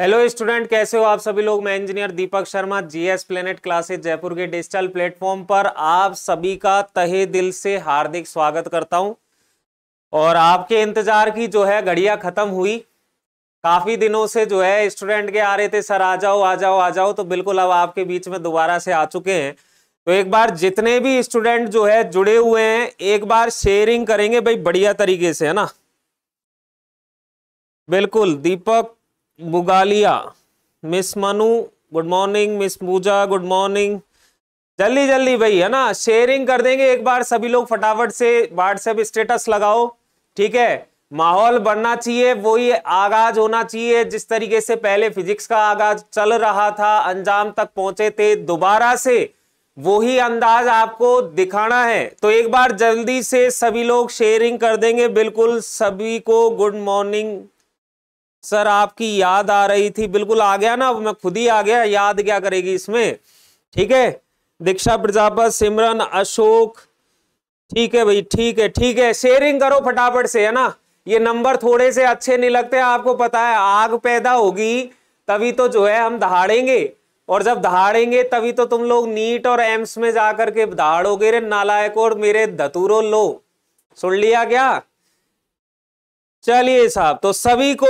Hello student कैसे हो आप सभी लोग मैं engineer Deepak Sharma GS planet classes Jaipur के डिजिटल प्लेटफॉर्म पर आप सभी का तहे दिल से हार्दिक स्वागत करता हूं और आपके इंतजार की जो है घड़िया खत्म हुई काफी दिनों से जो है स्टूडेंट के आ रहे थे सर आ जाओ आ जाओ आ जाओ तो बिल्कुल अब आपके बीच में दोबारा से आ चुके हैं तो एक बार जितने भी स्टूडेंट जो है जुड़े हुए हैं एक बार शेयरिंग करेंगे भाई बढ़िया तरीके से है ना बिल्कुल Deepak Bugalia miss Manu good morning miss Pooja good morning जल्दी जल्दी भाई है ना शेयरिंग कर देंगे एक बार सभी लोग फटाफट से व्हाट्सएप स्टेटस लगाओ ठीक है माहौल बनना चाहिए वही आगाज होना चाहिए जिस तरीके से पहले फिजिक्स का आगाज चल रहा था अंजाम तक पहुंचे थे दोबारा से वही अंदाज आपको दिखाना है तो एक बार जल्दी से सभी लोग शेयरिंग कर देंगे बिल्कुल सभी को गुड मॉर्निंग सर आपकी याद आ रही थी बिल्कुल आ गया ना मैं खुद ही आ गया याद क्या करेगी इसमें ठीक है दीक्षा प्रजापत सिमरन अशोक ठीक है भाई ठीक है ठीक है शेयरिंग करो फटाफट से है ना ये नंबर थोड़े से अच्छे नहीं लगते आपको पता है आग पैदा होगी तभी तो जो है हम दहाड़ेंगे और जब दहाड़ेंगे तभी तो तुम लोग नीट और एम्स में जा करके दहाड़ोगे रे नालायक और मेरे धतूरो लो सुन लिया क्या चलिए साहब तो सभी को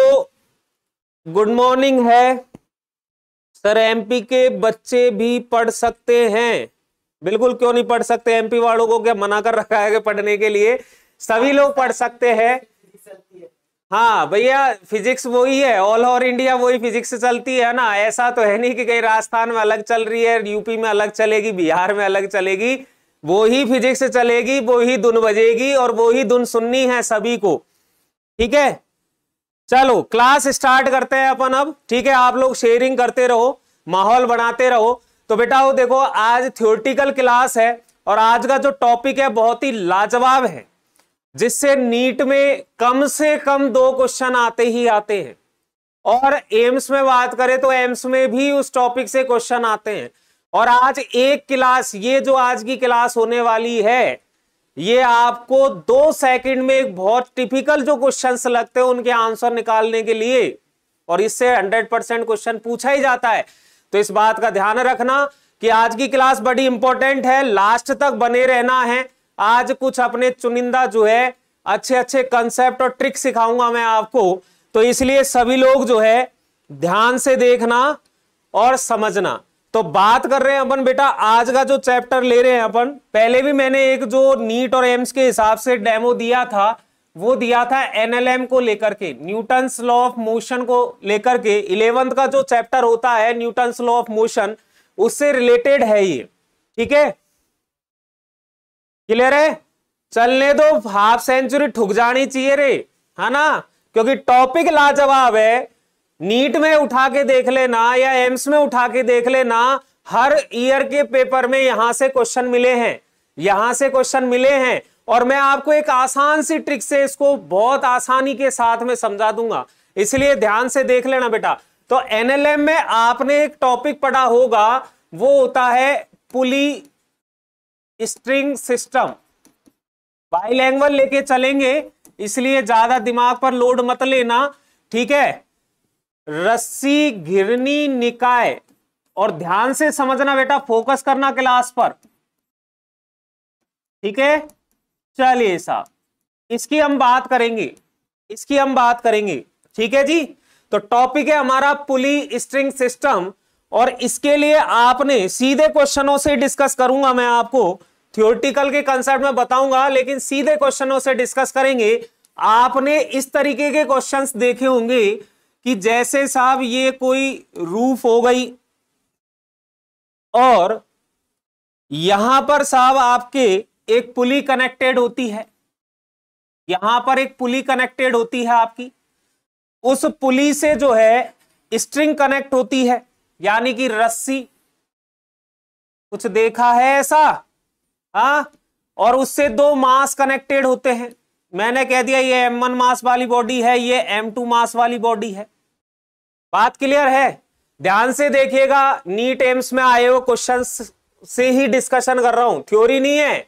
गुड मॉर्निंग है सर एमपी के बच्चे भी पढ़ सकते हैं बिल्कुल क्यों नहीं पढ़ सकते एमपी वालों को क्या मना कर रखा है पढ़ने के लिए सभी लोग पढ़ सकते हैं हाँ भैया फिजिक्स वही है ऑल ओवर इंडिया वही फिजिक्स चलती है ना ऐसा तो है नहीं कि कहीं राजस्थान में अलग चल रही है यूपी में अलग चलेगी बिहार में अलग चलेगी वो ही फिजिक्स चलेगी वो ही धुन बजेगी और वो ही धुन सुननी है सभी को ठीक है चलो क्लास स्टार्ट करते हैं अपन अब ठीक है आप लोग शेयरिंग करते रहो माहौल बनाते रहो तो बेटा वो देखो आज थ्योरिटिकल क्लास है और आज का जो टॉपिक है बहुत ही लाजवाब है जिससे नीट में कम से कम दो क्वेश्चन आते ही आते हैं और एम्स में बात करें तो एम्स में भी उस टॉपिक से क्वेश्चन आते हैं और आज एक क्लास ये जो आज की क्लास होने वाली है ये आपको दो सेकंड में एक बहुत टिपिकल जो क्वेश्चन लगते हैं उनके आंसर निकालने के लिए और इससे 100 परसेंट क्वेश्चन पूछा ही जाता है तो इस बात का ध्यान रखना कि आज की क्लास बड़ी इंपॉर्टेंट है लास्ट तक बने रहना है आज कुछ अपने चुनिंदा जो है अच्छे अच्छे कंसेप्ट और ट्रिक सिखाऊंगा मैं आपको तो इसलिए सभी लोग जो है ध्यान से देखना और समझना तो बात कर रहे हैं अपन बेटा आज का जो चैप्टर ले रहे हैं अपन पहले भी मैंने एक जो नीट और एम्स के हिसाब से डेमो दिया था वो दिया था एनएलएम को लेकर के न्यूटन लॉ ऑफ मोशन को लेकर के इलेवेंथ का जो चैप्टर होता है न्यूटन लॉ ऑफ मोशन उससे रिलेटेड है ये ठीक है क्लियर है चलने दो हाफ सेंचुरी ठुक जानी चाहिए रे है ना क्योंकि टॉपिक लाजवाब है नीट में उठा के देख लेना या एम्स में उठा के देख लेना हर ईयर के पेपर में यहां से क्वेश्चन मिले हैं यहां से क्वेश्चन मिले हैं और मैं आपको एक आसान सी ट्रिक से इसको बहुत आसानी के साथ में समझा दूंगा इसलिए ध्यान से देख लेना बेटा तो एनएलएम में आपने एक टॉपिक पढ़ा होगा वो होता है पुली स्ट्रिंग सिस्टम बाइलैंग्वल लेके चलेंगे इसलिए ज्यादा दिमाग पर लोड मत लेना ठीक है रस्सी घिरनी निकाय और ध्यान से समझना बेटा फोकस करना क्लास पर ठीक है चलिए साहब इसकी हम बात करेंगे इसकी हम बात करेंगे ठीक है जी तो टॉपिक है हमारा पुली स्ट्रिंग सिस्टम और इसके लिए आपने सीधे क्वेश्चनों से डिस्कस करूंगा मैं आपको थियोरटिकल के कंसेप्ट में बताऊंगा लेकिन सीधे क्वेश्चनों से डिस्कस करेंगे आपने इस तरीके के क्वेश्चंस देखे होंगे कि जैसे साहब ये कोई रूफ हो गई और यहां पर साहब आपके एक पुली कनेक्टेड होती है यहां पर एक पुली कनेक्टेड होती है आपकी उस पुली से जो है स्ट्रिंग कनेक्ट होती है यानी कि रस्सी कुछ देखा है ऐसा हा और उससे दो मास कनेक्टेड होते हैं मैंने कह दिया ये एम वन मास वाली बॉडी है ये एम टू मास वाली बॉडी है बात क्लियर है ध्यान से देखिएगा नीट एम्स में आए हुए क्वेश्चन से ही डिस्कशन कर रहा हूं थ्योरी नहीं है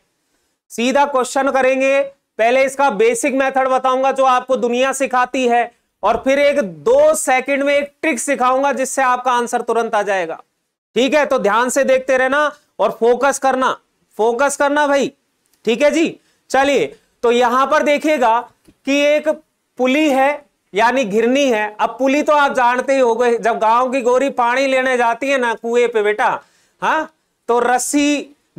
सीधा क्वेश्चन करेंगे पहले इसका बेसिक मेथड बताऊंगा जो आपको दुनिया सिखाती है और फिर एक दो सेकंड में एक ट्रिक सिखाऊंगा जिससे आपका आंसर तुरंत आ जाएगा ठीक है तो ध्यान से देखते रहना और फोकस करना फोकस करना भाई ठीक है जी चलिए तो यहां पर देखिएगा कि एक पुली है यानी घिरनी है अब पुली तो आप जानते ही हो गए जब गांव की गोरी पानी लेने जाती है ना कुएं पे बेटा हाँ तो रस्सी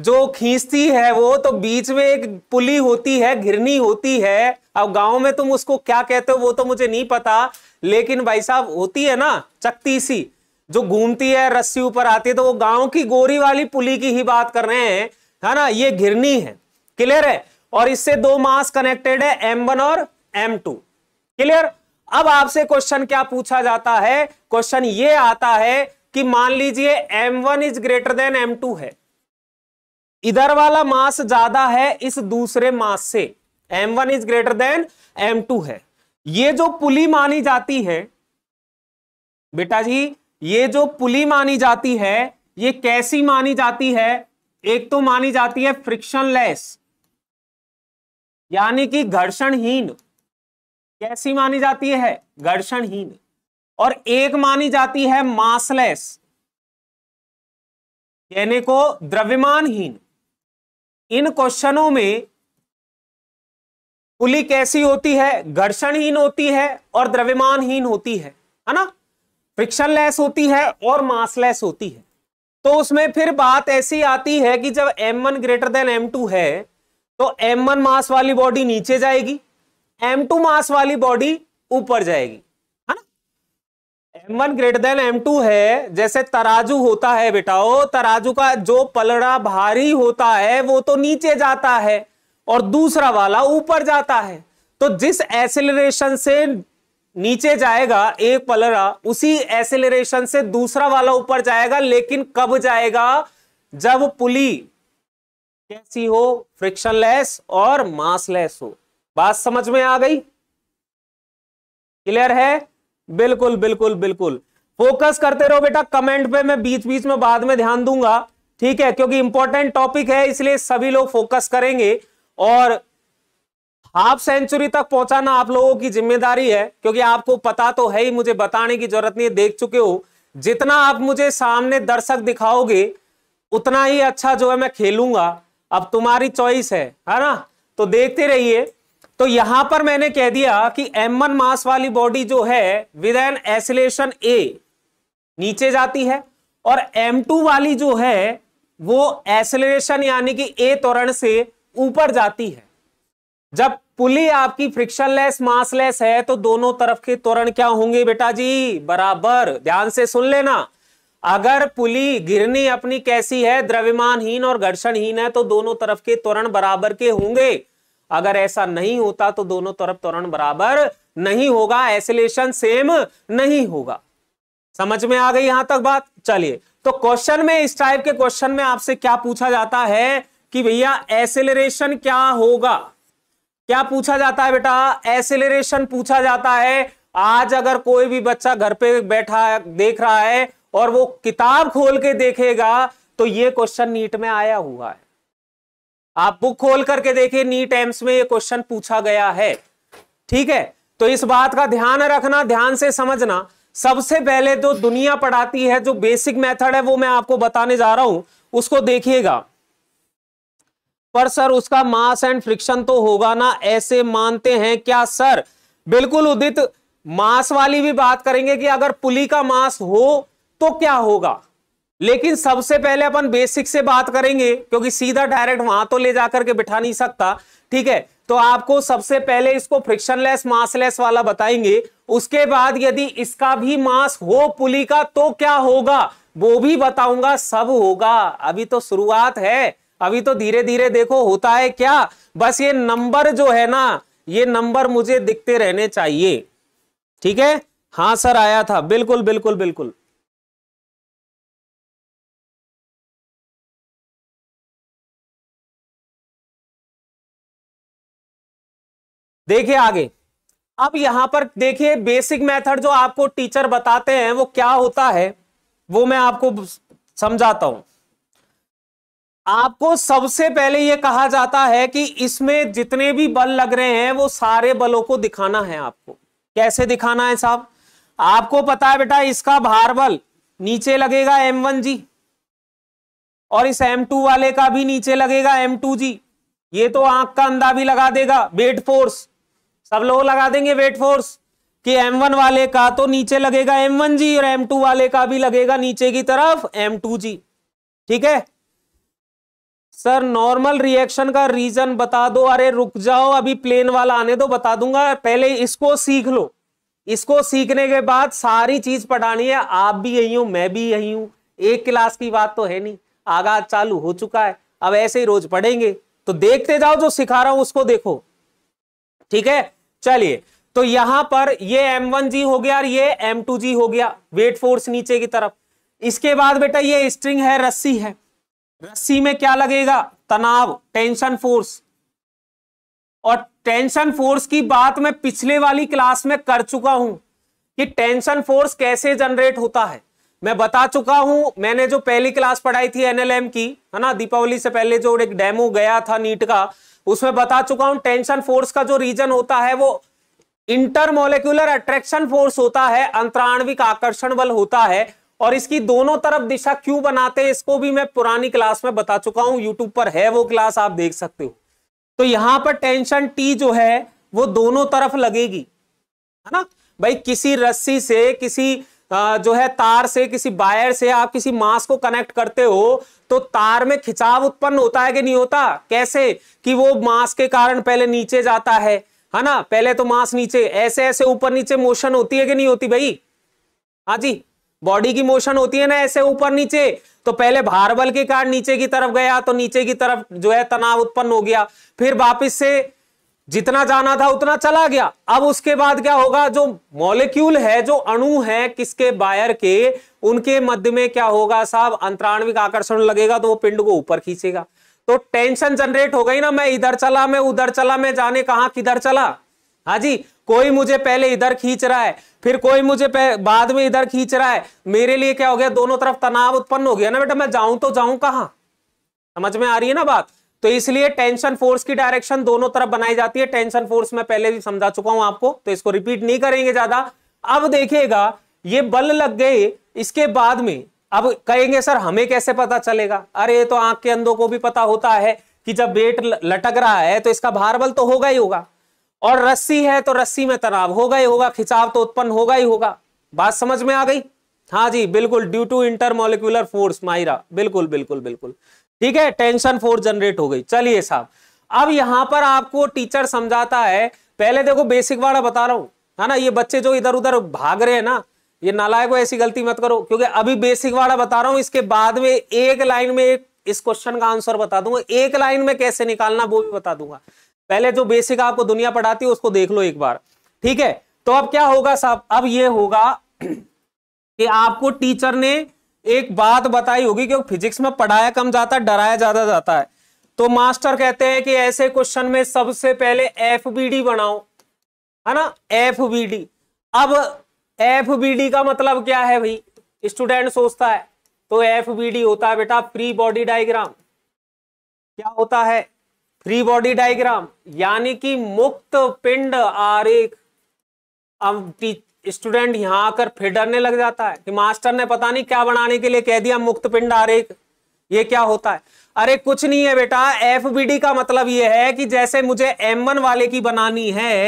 जो खींचती है वो तो बीच में एक पुली होती है घिरनी होती है अब गांव में तुम उसको क्या कहते हो वो तो मुझे नहीं पता लेकिन भाई साहब होती है ना चकती सी जो घूमती है रस्सी ऊपर आती है तो वो गांव की गोरी वाली पुली की ही बात कर रहे हैं है ना ये घिरनी है क्लियर है और इससे दो मास कनेक्टेड है एम वन और एम टू क्लियर अब आपसे क्वेश्चन क्या पूछा जाता है क्वेश्चन ये आता है कि मान लीजिए M one is greater than M two है इधर वाला मास ज्यादा है इस दूसरे मास से M one is greater than M two है ये जो पुली मानी जाती है बेटा जी ये जो पुली मानी जाती है ये कैसी मानी जाती है एक तो मानी जाती है फ्रिक्शनलेस यानी कि घर्षणहीन कैसी मानी जाती है घर्षणहीन और एक मानी जाती है मासलेस कहने को द्रव्यमानहीन इन क्वेश्चनों में पुली कैसी होती है घर्षणहीन होती है और द्रव्यमानहीन होती है है ना फ्रिक्शन लेस होती है और मासलेस होती है तो उसमें फिर बात ऐसी आती है कि जब m1 one greater than M है तो एम वन मास वाली बॉडी नीचे जाएगी एम टू मास वाली बॉडी ऊपर जाएगी है ना वन ग्रेटर देन टू है जैसे तराजू होता है बेटा ओ तराजू का जो पलड़ा भारी होता है वो तो नीचे जाता है और दूसरा वाला ऊपर जाता है तो जिस एसेलरेशन से नीचे जाएगा एक पलड़ा उसी एसेलरेशन से दूसरा वाला ऊपर जाएगा लेकिन कब जाएगा जब पुली कैसी हो फ्रिक्शन लेस और लेस हो बात समझ में आ गई क्लियर है बिल्कुल बिल्कुल बिल्कुल फोकस करते रहो बेटा कमेंट पे मैं बीच बीच में बाद में ध्यान दूंगा ठीक है क्योंकि इंपॉर्टेंट टॉपिक है इसलिए सभी लोग फोकस करेंगे और हाफ सेंचुरी तक पहुंचाना आप लोगों की जिम्मेदारी है क्योंकि आपको पता तो है ही मुझे बताने की जरूरत नहीं है देख चुके हो जितना आप मुझे सामने दर्शक दिखाओगे उतना ही अच्छा जो है मैं खेलूंगा अब तुम्हारी चॉइस है है ना तो देखते रहिए तो यहां पर मैंने कह दिया कि एम मास वाली बॉडी जो है विद एन एसिलेशन ए नीचे जाती है और M2 वाली जो है वो एसिलेशन यानी कि ए त्वरण से ऊपर जाती है जब पुली आपकी फ्रिक्शन लेस मासलेस है तो दोनों तरफ के त्वरण क्या होंगे बेटा जी बराबर ध्यान से सुन लेना अगर पुली गिरनी अपनी कैसी है द्रव्यमानहीन और घर्षणहीन है तो दोनों तरफ के त्वरण बराबर के होंगे अगर ऐसा नहीं होता तो दोनों तरफ त्वरण बराबर नहीं होगा एसिलेशन सेम नहीं होगा समझ में आ गई यहां तक बात चलिए तो क्वेश्चन में इस टाइप के क्वेश्चन में आपसे क्या पूछा जाता है कि भैया एसेलरेशन क्या होगा क्या पूछा जाता है बेटा एसेलरेशन पूछा जाता है आज अगर कोई भी बच्चा घर पे बैठा देख रहा है और वो किताब खोल के देखेगा तो ये क्वेश्चन नीट में आया हुआ है आप बुक खोल करके देखिए नीट एम्स में ये क्वेश्चन पूछा गया है ठीक है तो इस बात का ध्यान रखना ध्यान से समझना सबसे पहले जो तो दुनिया पढ़ाती है जो बेसिक मेथड है वो मैं आपको बताने जा रहा हूं उसको देखिएगा पर सर उसका मास एंड फ्रिक्शन तो होगा ना ऐसे मानते हैं क्या सर बिल्कुल उदित मास वाली भी बात करेंगे कि अगर पुली का मास हो तो क्या होगा लेकिन सबसे पहले अपन बेसिक से बात करेंगे क्योंकि सीधा डायरेक्ट वहां तो ले जाकर के बिठा नहीं सकता ठीक है तो आपको सबसे पहले इसको फ्रिक्शनलेस मासलेस वाला बताएंगे उसके बाद यदि इसका भी मास हो पुली का तो क्या होगा वो भी बताऊंगा सब होगा अभी तो शुरुआत है अभी तो धीरे धीरे देखो होता है क्या बस ये नंबर जो है ना ये नंबर मुझे दिखते रहने चाहिए ठीक है हाँ सर आया था बिल्कुल बिल्कुल बिल्कुल देखिए आगे अब यहां पर देखिए बेसिक मेथड जो आपको टीचर बताते हैं वो क्या होता है वो मैं आपको समझाता हूं आपको सबसे पहले यह कहा जाता है कि इसमें जितने भी बल लग रहे हैं वो सारे बलों को दिखाना है आपको कैसे दिखाना है साहब आपको पता है बेटा इसका भार बल नीचे लगेगा एम वन जी और इस एम टू वाले का भी नीचे लगेगा एम टू जी ये तो आंख का अंधा भी लगा देगा वेट फोर्स सब लोग लगा देंगे वेट फोर्स कि M1 वाले का तो नीचे लगेगा M1G और M2 वाले का भी लगेगा नीचे की तरफ M2G ठीक है सर नॉर्मल रिएक्शन का रीजन बता दो अरे रुक जाओ अभी प्लेन वाला आने दो बता दूंगा पहले इसको सीख लो इसको सीखने के बाद सारी चीज पढ़ानी है आप भी यही हूं मैं भी यही हूं एक क्लास की बात तो है नहीं आगा चालू हो चुका है अब ऐसे ही रोज पढ़ेंगे तो देखते जाओ जो सिखा रहा हूं उसको देखो ठीक है चलिए तो यहां पर ये जी हो गया और ये जी हो गया वेट फोर्स नीचे की तरफ इसके बाद बेटा ये स्ट्रिंग है रस्सी है रस्सी में क्या लगेगा तनाव टेंशन फोर्स और टेंशन फोर्स की बात मैं पिछले वाली क्लास में कर चुका हूं कि टेंशन फोर्स कैसे जनरेट होता है मैं बता चुका हूं मैंने जो पहली क्लास पढ़ाई थी एनएलएम की है ना दीपावली से पहले जो एक डेमो गया था नीट का उसमें बता चुका हूं टेंशन फोर्स का जो रीजन होता है वो इंटरमोलिकुलर अट्रैक्शन फोर्स होता है अंतराणविक आकर्षण बल होता है और इसकी दोनों तरफ दिशा क्यों बनाते हैं इसको भी मैं पुरानी क्लास में बता चुका हूं यूट्यूब पर है वो क्लास आप देख सकते हो तो यहां पर टेंशन टी जो है वो दोनों तरफ लगेगी है ना भाई किसी रस्सी से किसी जो है तार से किसी वायर से आप किसी मास को कनेक्ट करते हो तो तार में खिंचाव उत्पन्न होता है कि नहीं होता कैसे कि वो मास के कारण पहले नीचे जाता है है ना पहले तो मास नीचे ऐसे ऐसे ऊपर नीचे मोशन होती है कि नहीं होती भाई हाँ जी बॉडी की मोशन होती है ना ऐसे ऊपर नीचे तो पहले भार बल के कारण नीचे की तरफ गया तो नीचे की तरफ जो है तनाव उत्पन्न हो गया फिर वापिस से जितना जाना था उतना चला गया अब उसके बाद क्या होगा जो मॉलिक्यूल है जो अणु है किसके बायर के उनके मध्य में क्या होगा साहब अंतराणविक आकर्षण लगेगा तो वो पिंड को ऊपर खींचेगा तो टेंशन जनरेट हो गई ना मैं इधर चला मैं उधर चला मैं जाने कहा किधर चला हाँ जी कोई मुझे पहले इधर खींच रहा है फिर कोई मुझे बाद में इधर खींच रहा है मेरे लिए क्या हो गया दोनों तरफ तनाव उत्पन्न हो गया ना बेटा मैं जाऊं तो जाऊं कहा समझ में आ रही है ना बात तो इसलिए टेंशन फोर्स की डायरेक्शन दोनों तरफ बनाई जाती है टेंशन फोर्स में पहले भी समझा चुका हूं आपको तो इसको रिपीट नहीं करेंगे ज्यादा अब देखिएगा ये बल लग गए इसके बाद में अब कहेंगे सर हमें कैसे पता चलेगा अरे तो आंख के अंधों को भी पता होता है कि जब वेट लटक रहा है तो इसका भार बल तो होगा ही होगा और रस्सी है तो रस्सी में तनाव होगा ही होगा खिंचाव तो उत्पन्न होगा ही होगा बात समझ में आ गई हाँ जी बिल्कुल due to intermolecular force Myra बिल्कुल बिल्कुल बिल्कुल ठीक है टेंशन फोर जनरेट हो गई चलिए साहब अब यहां पर आपको टीचर समझाता है पहले देखो बेसिक वाला बता रहा हूं है ना ये बच्चे जो इधर उधर भाग रहे हैं ना ये नालायक को ऐसी गलती मत करो क्योंकि अभी बेसिक वाला बता रहा हूं इसके बाद में एक लाइन में एक इस क्वेश्चन का आंसर बता दूंगा एक लाइन में कैसे निकालना वो भी बता दूंगा पहले जो बेसिक आपको दुनिया पढ़ाती है उसको देख लो एक बार ठीक है तो अब क्या होगा साहब अब ये होगा कि आपको टीचर ने एक बात बताई होगी क्योंकि फिजिक्स में पढ़ाया कम जाता है डराया ज्यादा जाता है तो मास्टर कहते हैं कि ऐसे क्वेश्चन में सबसे पहले एफ बनाओ है ना एफ अब एफ का मतलब क्या है भाई स्टूडेंट सोचता है तो एफ होता है बेटा फ्री बॉडी डायग्राम क्या होता है फ्री बॉडी डायग्राम यानी कि मुक्त पिंड आरेख अब स्टूडेंट यहां आकर फिर डरने लग जाता है कि मास्टर ने पता नहीं क्या बनाने के लिए कह दिया मुक्त पिंड आरेख ये क्या होता है अरे कुछ नहीं है बेटा एफ का मतलब ये है कि जैसे मुझे एम वाले की बनानी है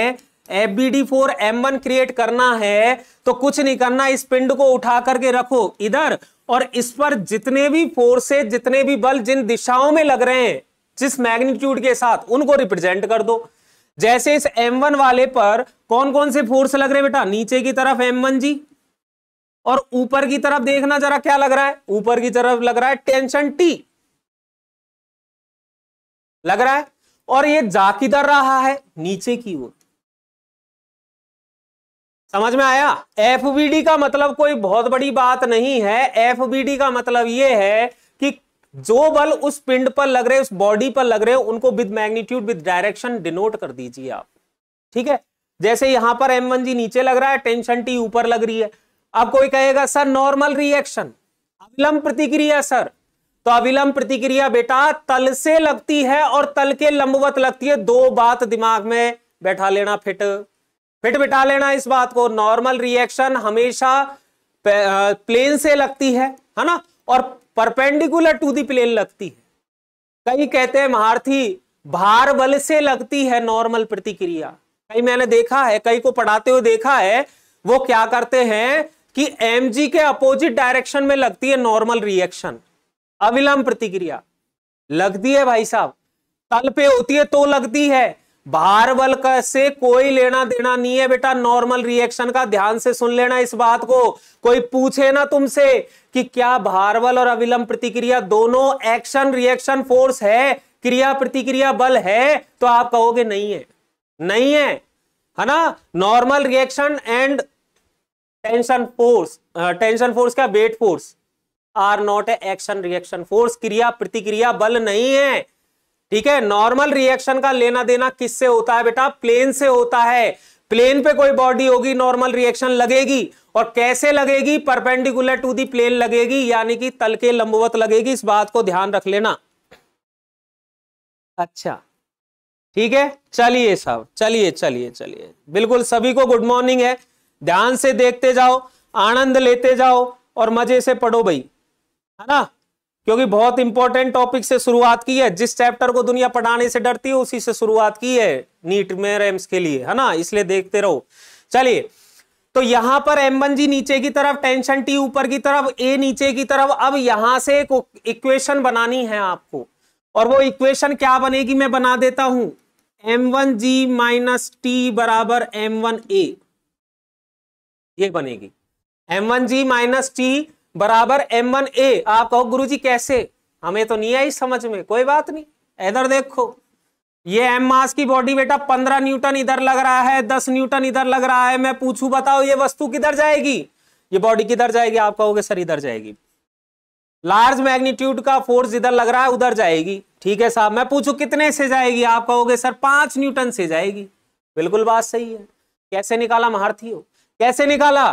F B D for M one create करना है तो कुछ नहीं करना इस पिंड को उठा करके रखो इधर और इस पर जितने भी फोर्सेज जितने भी बल जिन दिशाओं में लग रहे हैं जिस मैग्नीट्यूड के साथ उनको रिप्रेजेंट कर दो जैसे इस M1 वाले पर कौन कौन से फोर्स लग रहे बेटा नीचे की तरफ M1 जी और ऊपर की तरफ देखना जरा क्या लग रहा है ऊपर की तरफ लग रहा है टेंशन T लग रहा है और ये जा किधर रहा है नीचे की ओर समझ में आया एफ का मतलब कोई बहुत बड़ी बात नहीं है एफ का मतलब ये है जो बल उस पिंड पर लग रहे उस बॉडी पर लग रहे उनको with magnitude with direction denote कर दीजिए आप ठीक है जैसे यहां पर एम वन जी नीचे लग रहा है टेंशन टी ऊपर लग रही है अब कोई कहेगा सर नॉर्मल रिएक्शन अविलंब प्रतिक्रिया सर तो अविलंब प्रतिक्रिया बेटा तल से लगती है और तल के लंबवत लगती है दो बात दिमाग में बैठा लेना फिट फिट बिठा लेना इस बात को नॉर्मल रिएक्शन हमेशा प्लेन से लगती है है ना और परपेंडिकुलर टू दी प्लेन लगती है कई कहते हैं महारथी भार बल से लगती है नॉर्मल प्रतिक्रिया कई मैंने देखा है कई को पढ़ाते हुए देखा है वो क्या करते हैं कि एम के अपोजिट डायरेक्शन में लगती है नॉर्मल रिएक्शन अविलंब प्रतिक्रिया लगती है भाई साहब तल पे होती है तो लगती है भार बल का से कोई लेना देना नहीं है बेटा नॉर्मल रिएक्शन का ध्यान से सुन लेना इस बात को कोई पूछे ना तुमसे कि क्या भार बल और अविलंब प्रतिक्रिया दोनों एक्शन रिएक्शन फोर्स है क्रिया प्रतिक्रिया बल है तो आप कहोगे नहीं है नहीं है है ना normal reaction and tension force tension force क्या weight force are not a action reaction force क्रिया प्रतिक्रिया बल नहीं है ठीक है नॉर्मल रिएक्शन का लेना देना किससे होता है बेटा प्लेन से होता है प्लेन पे कोई बॉडी होगी नॉर्मल रिएक्शन लगेगी और कैसे लगेगी परपेंडिकुलर टू दी प्लेन लगेगी यानी कि तल के लंबवत लगेगी इस बात को ध्यान रख लेना अच्छा ठीक है चलिए साहब चलिए चलिए चलिए बिल्कुल सभी को गुड मॉर्निंग है ध्यान से देखते जाओ आनंद लेते जाओ और मजे से पढ़ो भाई है ना क्योंकि बहुत इंपॉर्टेंट टॉपिक से शुरुआत की है जिस चैप्टर को दुनिया पढ़ाने से डरती है उसी से शुरुआत की है नीट में रेम्स के लिए है ना इसलिए देखते रहो चलिए तो यहां पर एम वन जी नीचे की तरफ टेंशन टी ऊपर की तरफ ए नीचे की तरफ अब यहां से एक इक्वेशन बनानी है आपको और वो इक्वेशन क्या बनेगी मैं बना देता हूं m one g minus T बराबर एम वन ए ये बनेगी M one g minus T बराबर एम वन ए आप कहो गुरु जी कैसे हमें तो नहीं आई समझ में कोई बात नहीं इधर देखो ये एम मास की बॉडी बेटा पंद्रह न्यूटन इधर लग रहा है दस न्यूटन इधर लग रहा है मैं पूछू बताओ ये वस्तु किधर जाएगी ये बॉडी किधर जाएगी आप कहोगे सर इधर जाएगी लार्ज मैग्नीट्यूड का फोर्स इधर लग रहा है उधर जाएगी ठीक है साहब मैं पूछू कितने से जाएगी आप कहोगे सर पांच न्यूटन से जाएगी बिल्कुल बात सही है कैसे निकाला हो कैसे निकाला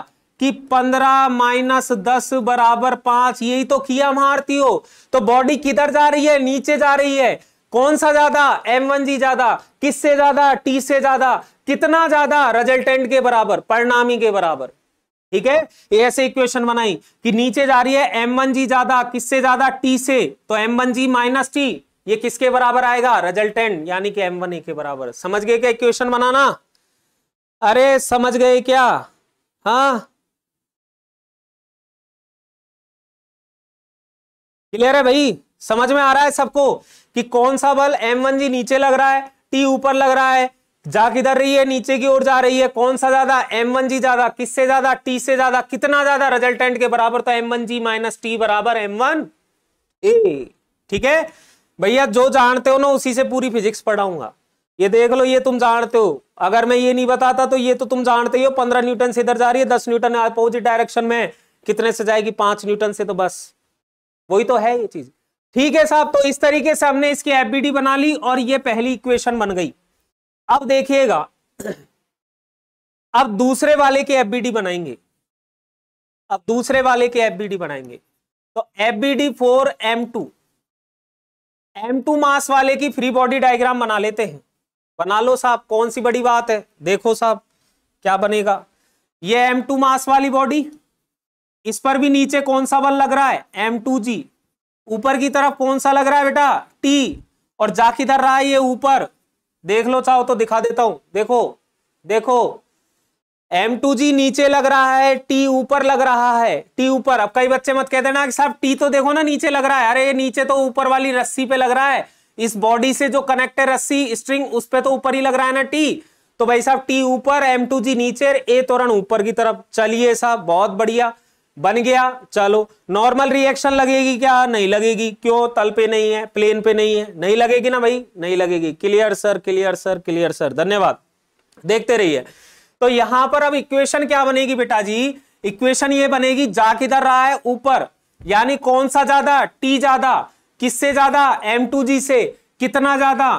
कि पंद्रह माइनस दस बराबर पांच यही तो किया मारती हो तो बॉडी किधर जा रही है नीचे जा रही है कौन सा ज्यादा एम वन जी ज्यादा किससे ज्यादा टी से ज्यादा कितना ज्यादा रिजल्टेंट के बराबर परिणामी के बराबर ठीक है ऐसे इक्वेशन बनाई कि नीचे जा रही है एम वन जी ज्यादा किससे ज्यादा टी से तो m one g minus T ये किसके बराबर आएगा रिजल्टेंट यानी कि एम वन ए के बराबर समझ गए क्या इक्वेशन बनाना अरे समझ गए क्या हाँ क्लियर है भाई समझ में आ रहा है सबको कि कौन सा बल एम वन जी नीचे लग रहा है टी ऊपर लग रहा है जा किधर रही है नीचे की ओर जा रही है कौन सा ज्यादा एम वन जी ज्यादा किससे ज्यादा टी से ज्यादा कितना ज्यादा रिजल्टेंट के बराबर तो m one g minus T बराबर एम वन ए ठीक है भैया जो जानते हो ना उसी से पूरी फिजिक्स पढ़ाऊंगा ये देख लो ये तुम जानते हो अगर मैं ये नहीं बताता तो ये तो तुम जानते ही हो पंद्रह न्यूटन से इधर जा रही है दस न्यूटन अपोजिट डायरेक्शन में कितने से जाएगी पांच न्यूटन से तो बस वही तो है ये चीज ठीक है साहब तो इस तरीके से हमने इसकी एफबीडी बना ली और ये पहली इक्वेशन बन गई अब देखिएगा अब दूसरे वाले के एफबीडी बनाएंगे अब दूसरे वाले के एफबीडी बनाएंगे तो FBD for m two m two mass वाले की फ्री बॉडी डायग्राम बना लेते हैं बना लो साहब कौन सी बड़ी बात है देखो साहब क्या बनेगा ये एम टू मास वाली बॉडी इस पर भी नीचे कौन सा बल लग रहा है एम टू जी ऊपर की तरफ कौन सा लग रहा है बेटा टी और जा किधर रहा है ये ऊपर देख लो चाहो तो दिखा देता हूं देखो देखो एम टू जी नीचे लग रहा है टी ऊपर लग रहा है टी ऊपर अब कई बच्चे मत कह देना कि साहब टी तो देखो ना नीचे लग रहा है अरे ये नीचे तो ऊपर वाली रस्सी पे लग रहा है इस बॉडी से जो कनेक्ट है रस्सी स्ट्रिंग उस पर तो ऊपर ही लग रहा है ना टी तो भाई साहब टी ऊपर एम टू जी नीचे ए तोरण ऊपर की तरफ चलिए साहब बहुत बढ़िया बन गया चलो नॉर्मल रिएक्शन लगेगी क्या नहीं लगेगी क्यों तल पे नहीं है प्लेन पे नहीं है नहीं लगेगी ना भाई नहीं लगेगी clear sir clear sir clear sir धन्यवाद देखते रहिए तो यहां पर अब इक्वेशन क्या बनेगी बेटा जी इक्वेशन ये बनेगी जा किधर रहा है ऊपर यानी कौन सा ज्यादा टी ज्यादा किससे ज्यादा एम टू जी से कितना ज्यादा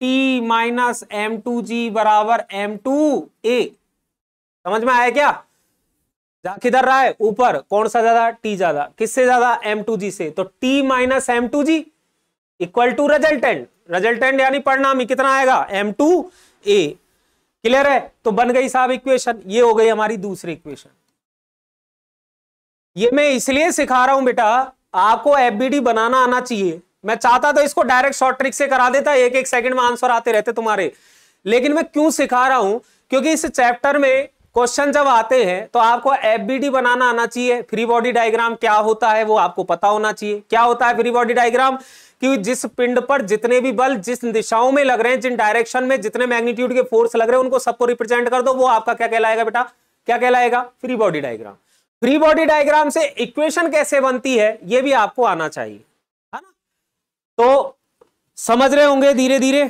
T minus m two g बराबर एम टू ए समझ में आया क्या किधर रहा है ऊपर कौन सा ज्यादा टी ज्यादा किससे ज्यादा एम टू जी से तो T minus m two g equal to resultant resultant यानी परिणामी कितना आएगा एम टू ए क्लियर है तो बन गई साहब इक्वेशन ये हो गई हमारी दूसरी इक्वेशन ये मैं इसलिए सिखा रहा हूं बेटा आपको एफबीडी बनाना आना चाहिए मैं चाहता तो इसको डायरेक्ट शॉर्ट ट्रिक से करा देता एक एक सेकंड में आंसर आते रहते तुम्हारे लेकिन मैं क्यों सिखा रहा हूं क्योंकि इस चैप्टर में क्वेश्चन जब आते हैं तो आपको एफबीडी बनाना आना चाहिए फ्री बॉडी डायग्राम क्या होता है वो आपको पता होना चाहिए क्या होता है फ्री बॉडी डायग्राम कि जिस पिंड पर जितने भी बल जिस दिशाओं में लग रहे हैं जिन डायरेक्शन में जितने मैग्नीट्यूड के फोर्स लग रहे हैं उनको सबको रिप्रेजेंट कर दो वो आपका क्या कहलाएगा बेटा क्या कहलाएगा free body diagram free body diagram से इक्वेशन कैसे बनती है ये भी आपको आना चाहिए है ना तो समझ रहे होंगे धीरे धीरे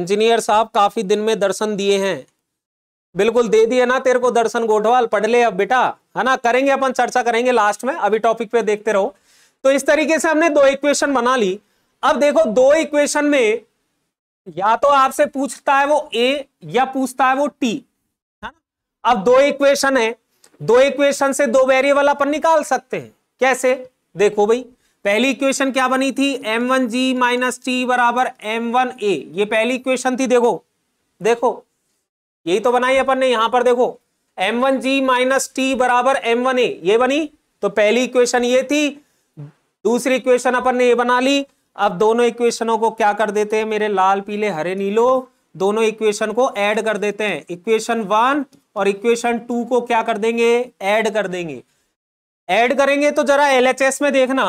इंजीनियर साहब काफी दिन में दर्शन दिए हैं बिल्कुल दे दिए ना तेरे को दर्शन गोठवाल पढ़ ले अब बेटा है ना करेंगे अपन चर्चा करेंगे लास्ट में अभी टॉपिक पे देखते रहो तो इस तरीके से हमने दो इक्वेशन बना ली अब देखो दो इक्वेशन में या तो आपसे पूछता है वो ए या पूछता है वो टी है ना अब दो इक्वेशन है दो इक्वेशन से दो वेरिएबल अपन निकाल सकते हैं कैसे देखो भाई पहली इक्वेशन क्या बनी थी m one g minus T बराबर एम वन ए ये पहली इक्वेशन थी देखो देखो यही तो बनाई अपन ने यहां पर देखो m one g minus T बराबर एम वन ए ये बनी तो पहली इक्वेशन ये थी दूसरी इक्वेशन अपन ने ये बना ली अब दोनों इक्वेशनों को क्या कर देते हैं मेरे लाल पीले हरे नीलो दोनों इक्वेशन को ऐड कर देते हैं इक्वेशन वन और इक्वेशन टू को क्या कर देंगे ऐड कर देंगे ऐड करेंगे तो जरा एलएचएस में देखना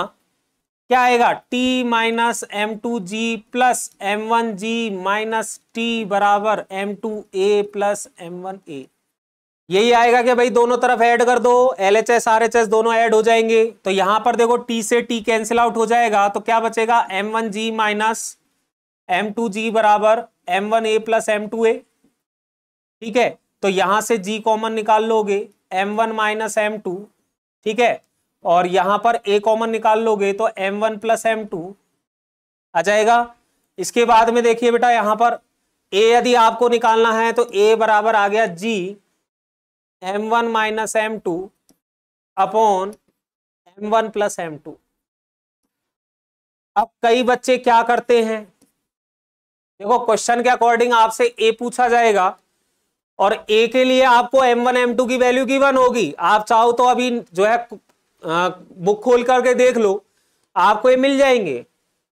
क्या आएगा t minus m two g plus m one g minus T बराबर M two a plus m one a यही आएगा कि भाई दोनों तरफ ऐड कर दो L H S R H S दोनों ऐड हो जाएंगे तो यहां पर देखो t से t कैंसिल आउट हो जाएगा तो क्या बचेगा m one g minus m two g बराबर M one a plus M two a ठीक है तो यहां से g कॉमन निकाल लोगे m one minus m two ठीक है और यहां पर ए कॉमन निकाल लोगे तो m one plus M two आ जाएगा इसके बाद में देखिए बेटा यहां पर ए यदि आपको निकालना है तो ए बराबर आ गया g m one minus m two upon m one plus M two अब कई बच्चे क्या करते हैं देखो क्वेश्चन के अकॉर्डिंग आपसे ए पूछा जाएगा और ए के लिए आपको एम वन एम टू की वैल्यू गिवन होगी आप चाहो तो अभी जो है आ, बुक खोल करके देख लो आपको ये मिल जाएंगे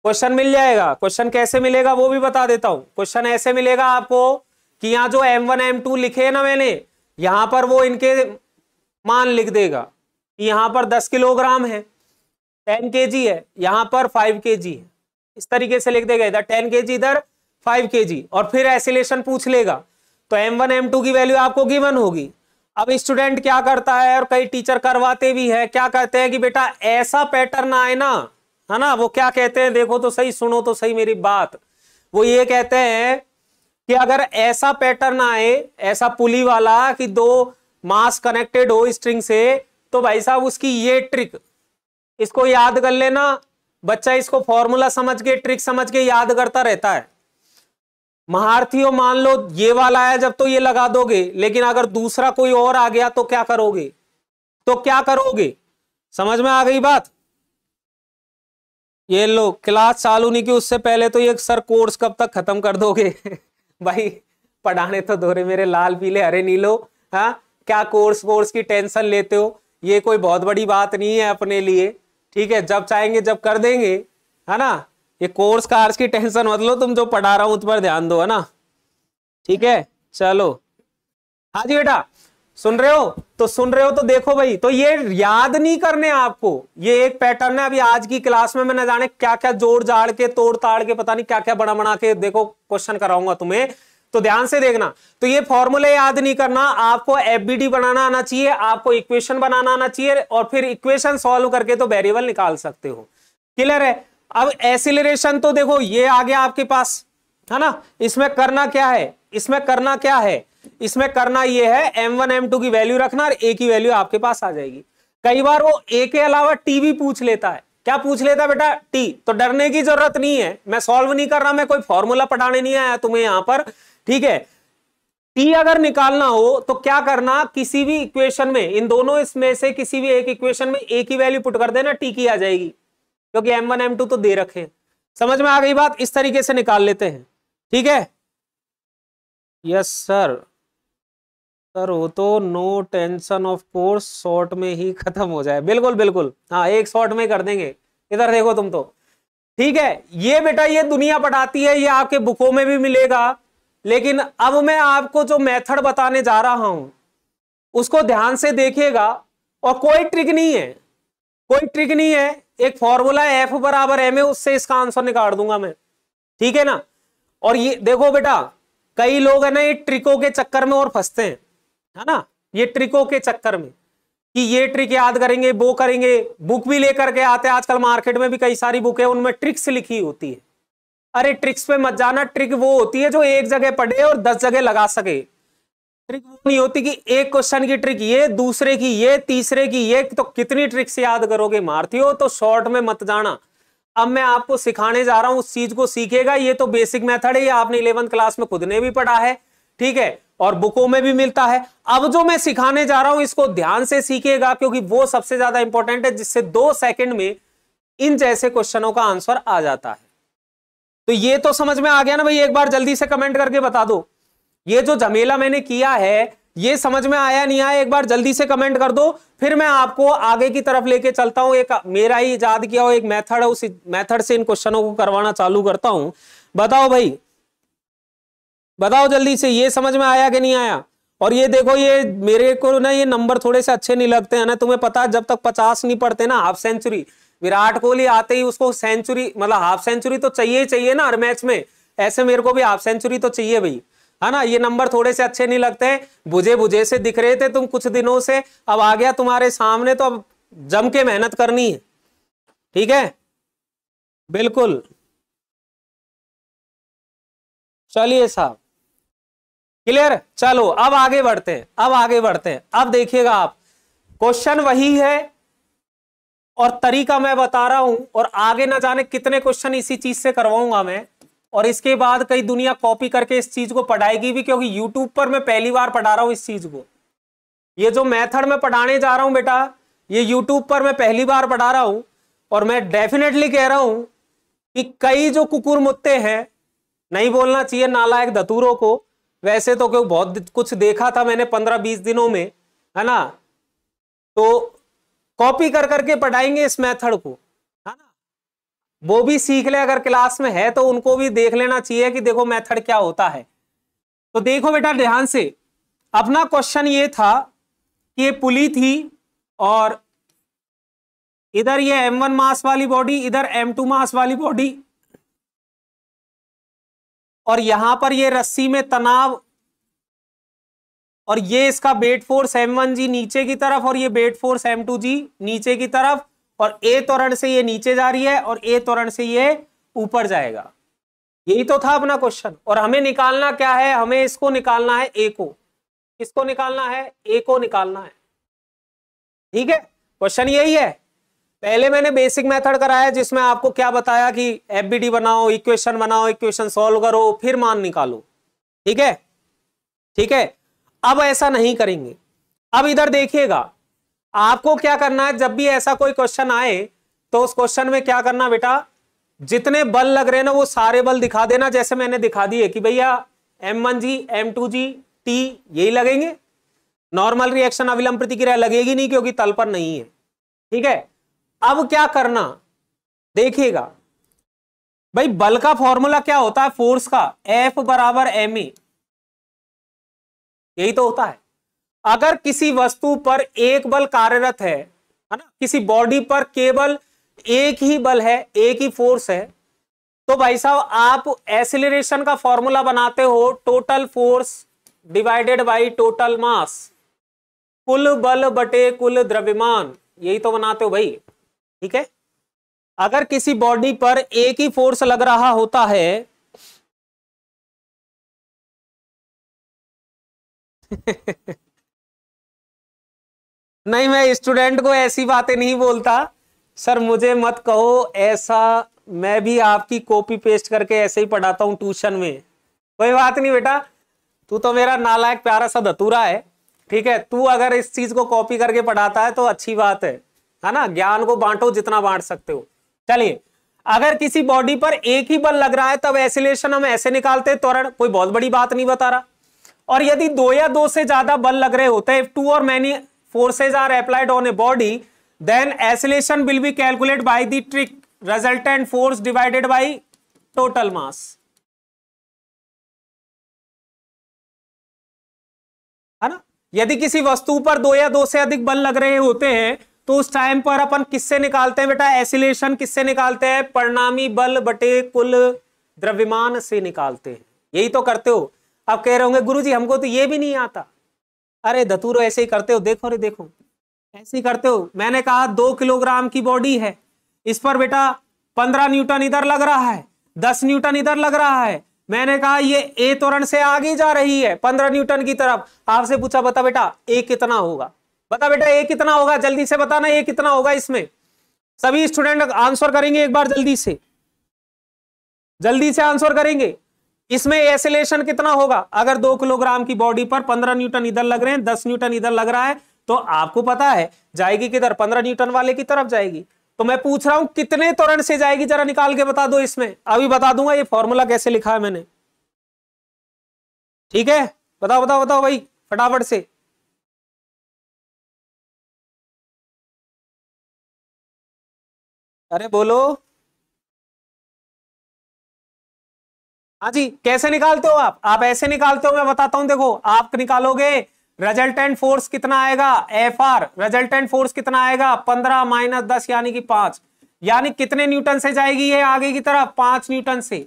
क्वेश्चन मिल जाएगा क्वेश्चन कैसे मिलेगा वो भी बता देता हूँ क्वेश्चन ऐसे मिलेगा आपको कि यहाँ जो एम वन एम टू लिखे है ना मैंने यहाँ पर वो इनके मान लिख देगा कि यहाँ पर दस किलोग्राम है टेन के जी है यहाँ पर फाइव के जी है इस तरीके से लिख देगा इधर टेन के जी इधर फाइव के जी और फिर एसिलेशन पूछ लेगा तो एम वन एम टू की वैल्यू आपको गिवन होगी अब स्टूडेंट क्या करता है और कई टीचर करवाते भी है क्या कहते हैं कि बेटा ऐसा पैटर्न आए ना है ना वो क्या कहते हैं देखो तो सही सुनो तो सही मेरी बात वो ये कहते हैं कि अगर ऐसा पैटर्न आए ऐसा पुली वाला कि दो मास कनेक्टेड हो स्ट्रिंग से तो भाई साहब उसकी ये ट्रिक इसको याद कर लेना बच्चा इसको फॉर्मूला समझ के ट्रिक समझ के याद करता रहता है महार्थियों मान लो ये वाला आया जब तो ये लगा दोगे लेकिन अगर दूसरा कोई और आ गया तो क्या करोगे तो क्या करोगे समझ में आ गई बात ये लो क्लास चालू नहीं की उससे पहले तो ये सर कोर्स कब तक खत्म कर दोगे भाई पढ़ाने तो दोहरे मेरे लाल पीले हरे नीलो हा? क्या कोर्स वोर्स की टेंशन लेते हो ये कोई बहुत बड़ी बात नहीं है अपने लिए ठीक है जब चाहेंगे जब कर देंगे है ना ये कोर्स कार्स की टेंशन मत लो तुम जो पढ़ा रहा हूं उस पर ध्यान दो है ना ठीक है चलो हाँ जी बेटा सुन रहे हो तो सुन रहे हो तो देखो भाई तो ये याद नहीं करने आपको ये एक पैटर्न है अभी आज की क्लास में मैंने जाने क्या क्या जोड़ जाड़ के तोड़ ताड़ के पता नहीं क्या क्या बड़ा बना के देखो क्वेश्चन कराऊंगा तुम्हें तो ध्यान से देखना तो ये फॉर्मूले याद नहीं करना आपको एफबीडी बनाना आना चाहिए आपको इक्वेशन बनाना आना चाहिए और फिर इक्वेशन सॉल्व करके तो वेरिएबल निकाल सकते हो क्लियर है अब एसिलेशन तो देखो ये आ गया आपके पास है ना इसमें करना क्या है इसमें करना क्या है इसमें करना ये है एम वन एम टू की वैल्यू रखना और ए की वैल्यू आपके पास आ जाएगी कई बार वो ए के अलावा टी भी पूछ लेता है क्या पूछ लेता है बेटा टी तो डरने की जरूरत नहीं है मैं सॉल्व नहीं कर रहा मैं कोई फॉर्मूला पढ़ाने नहीं आया तुम्हें यहां पर ठीक है टी अगर निकालना हो तो क्या करना किसी भी इक्वेशन में इन दोनों इसमें से किसी भी एक इक्वेशन में ए की वैल्यू पुट कर देना टी की आ जाएगी क्योंकि एम वन एम टू तो दे रखे समझ में आ गई बात इस तरीके से निकाल लेते हैं ठीक है यस सर सर वो तो no tension of course short में ही खत्म हो जाए बिल्कुल बिल्कुल हाँ एक शॉर्ट में कर देंगे इधर देखो तुम तो ठीक है ये बेटा ये दुनिया पढ़ाती है ये आपके बुकों में भी मिलेगा लेकिन अब मैं आपको जो मेथड बताने जा रहा हूं उसको ध्यान से देखिएगा और कोई ट्रिक नहीं है कोई ट्रिक नहीं है एक फॉर्मूला है एफ बराबर एम है उससे इसका आंसर निकाल दूंगा मैं ठीक है ना और ये देखो बेटा कई लोग है ना ये ट्रिकों के चक्कर में और फंसते हैं है ना ये ट्रिकों के चक्कर में कि ये ट्रिक याद करेंगे वो करेंगे बुक भी लेकर के आते हैं आजकल मार्केट में भी कई सारी बुक है उनमें ट्रिक्स लिखी होती है अरे ट्रिक्स पे मत जाना ट्रिक वो होती है जो एक जगह पढ़े और दस जगह लगा सके ट्रिक नहीं होती कि एक क्वेश्चन की ट्रिक ये दूसरे की ये तीसरे की ये तो कितनी ट्रिक से याद करोगे मारती तो शॉर्ट में मत जाना अब मैं आपको सिखाने जा रहा हूं उस चीज को सीखेगा ये तो बेसिक मेथड है ये आपने इलेवंथ क्लास में खुद ने भी पढ़ा है ठीक है और बुकों में भी मिलता है अब जो मैं सिखाने जा रहा हूं इसको ध्यान से सीखेगा क्योंकि वो सबसे ज्यादा इंपॉर्टेंट है जिससे दो सेकंड में इन जैसे क्वेश्चनों का आंसर आ जाता है तो ये तो समझ में आ गया ना भाई एक बार जल्दी से कमेंट करके बता दो ये जो झमेला मैंने किया है ये समझ में आया नहीं आया एक बार जल्दी से कमेंट कर दो फिर मैं आपको आगे की तरफ लेके चलता हूं एक मेरा ही याद किया हो एक मेथड है उस मेथड से इन क्वेश्चनों को करवाना चालू करता हूं बताओ भाई बताओ जल्दी से ये समझ में आया कि नहीं आया और ये देखो ये मेरे को ना ये नंबर थोड़े से अच्छे नहीं लगते हैं ना तुम्हें पता जब तक पचास नहीं पड़ते ना हाफ सेंचुरी विराट कोहली आते ही उसको सेंचुरी मतलब हाफ सेंचुरी तो चाहिए ही चाहिए ना हर मैच में ऐसे मेरे को भी हाफ सेंचुरी तो चाहिए भाई है हाँ ना ये नंबर थोड़े से अच्छे नहीं लगते बुझे बुझे से दिख रहे थे तुम कुछ दिनों से अब आ गया तुम्हारे सामने तो अब जम के मेहनत करनी है ठीक है बिल्कुल चलिए साहब क्लियर चलो अब आगे बढ़ते हैं अब आगे बढ़ते हैं अब देखिएगा आप क्वेश्चन वही है और तरीका मैं बता रहा हूं और आगे ना जाने कितने क्वेश्चन इसी चीज से करवाऊंगा मैं और इसके बाद कई दुनिया कॉपी करके इस चीज को पढ़ाएगी भी क्योंकि यूट्यूब पर मैं पहली बार पढ़ा रहा हूं इस चीज को ये जो मेथड मैं पढ़ाने जा रहा हूं बेटा ये यूट्यूब पर मैं पहली बार पढ़ा रहा हूं और मैं डेफिनेटली कह रहा हूं कि कई जो कुकुर मुत्ते हैं नहीं बोलना चाहिए नालायक धतूरों को वैसे तो क्यों बहुत कुछ देखा था मैंने पंद्रह बीस दिनों में है ना तो कॉपी कर करके पढ़ाएंगे इस मेथड को वो भी सीख ले अगर क्लास में है तो उनको भी देख लेना चाहिए कि देखो मेथड क्या होता है तो देखो बेटा ध्यान से अपना क्वेश्चन ये था कि ये पुली थी और इधर ये M1 मास वाली बॉडी इधर M2 मास वाली बॉडी और यहां पर ये रस्सी में तनाव और ये इसका weight force m one g नीचे की तरफ और ये weight force m two g नीचे की तरफ और ए त्वरण से ये नीचे जा रही है और ए त्वरण से ये ऊपर जाएगा यही तो था अपना क्वेश्चन और हमें निकालना क्या है हमें इसको निकालना है ए को किसको निकालना है ए को निकालना है ठीक है क्वेश्चन यही है पहले मैंने बेसिक मेथड कराया जिसमें आपको क्या बताया कि एफबीडी बनाओ इक्वेशन बनाओ इक्वेशन सॉल्व करो फिर मान निकालो ठीक है ठीक है अब ऐसा नहीं करेंगे अब इधर देखिएगा आपको क्या करना है जब भी ऐसा कोई क्वेश्चन आए तो उस क्वेश्चन में क्या करना बेटा जितने बल लग रहे ना वो सारे बल दिखा देना जैसे मैंने दिखा दिए कि भैया m one g m two g T यही लगेंगे नॉर्मल रिएक्शन अविलंब प्रतिक्रिया लगेगी नहीं क्योंकि तल पर नहीं है ठीक है अब क्या करना देखिएगा भाई बल का फॉर्मूला क्या होता है फोर्स का एफ बराबर एम ए e। यही तो होता है अगर किसी वस्तु पर एक बल कार्यरत है है ना किसी बॉडी पर केवल एक ही बल है एक ही फोर्स है तो भाई साहब आप एसिलेशन का फॉर्मूला बनाते हो total force divided by total mass कुल बल बटे कुल द्रव्यमान यही तो बनाते हो भाई ठीक है अगर किसी बॉडी पर एक ही फोर्स लग रहा होता है नहीं मैं स्टूडेंट को ऐसी बातें नहीं बोलता सर मुझे मत कहो ऐसा मैं भी आपकी कॉपी पेस्ट करके ऐसे ही पढ़ाता हूँ ट्यूशन में कोई बात नहीं बेटा तू तो मेरा नालायक प्यारा सा धतूरा है ठीक है तू अगर इस चीज को कॉपी करके पढ़ाता है तो अच्छी बात है है ना ज्ञान को बांटो जितना बांट सकते हो चलिए अगर किसी बॉडी पर एक ही बल लग रहा है तब एसिलेशन हम ऐसे निकालते हैं त्वरण कोई बहुत बड़ी बात नहीं बता रहा और यदि दो या दो से ज्यादा बल लग रहे होते हैं टू और many forces are applied on a body then acceleration will be calculated by the trick resultant force divided by total mass है ना यदि किसी वस्तु पर दो या दो से अधिक बल लग रहे होते हैं तो उस टाइम पर अपन किससे निकालते हैं बेटा एसिलेशन किससे निकालते हैं परिणामी बल बटे कुल द्रव्यमान से निकालते हैं यही तो करते हो अब कह रहे होंगे गुरुजी हमको तो ये भी नहीं आता अरे धतूरो ऐसे ही करते हो देखो अरे देखो ऐसे ही करते हो मैंने कहा दो किलोग्राम की बॉडी है इस पर बेटा पंद्रह न्यूटन इधर लग रहा है दस न्यूटन इधर लग रहा है मैंने कहा ये ए तोरण से आगे जा रही है पंद्रह न्यूटन की तरफ आपसे पूछा बता बेटा ए कितना होगा बता बेटा ए कितना होगा जल्दी से बताना ए कितना होगा इसमें सभी स्टूडेंट आंसर करेंगे एक बार जल्दी से जल्दी से आंसर करेंगे इसमें एसिलेशन कितना होगा अगर दो किलोग्राम की बॉडी पर पंद्रह न्यूटन इधर लग रहे हैं दस न्यूटन इधर लग रहा है तो आपको पता है जाएगी किधर पंद्रह न्यूटन वाले की तरफ जाएगी तो मैं पूछ रहा हूं कितने त्वरण से जाएगी जरा निकाल के बता दो इसमें अभी बता दूंगा ये फॉर्मूला कैसे लिखा है मैंने ठीक है बताओ बताओ बताओ भाई फटाफट से अरे बोलो हाँ जी कैसे निकालते हो आप आप ऐसे निकालते हो मैं बताता हूं देखो आप निकालोगे रिजल्टेंट फोर्स कितना आएगा एफ आर रिजल्टेंट फोर्स कितना आएगा पंद्रह माइनस दस यानी कि पांच यानी कितने न्यूटन से जाएगी ये आगे की तरफ पांच न्यूटन से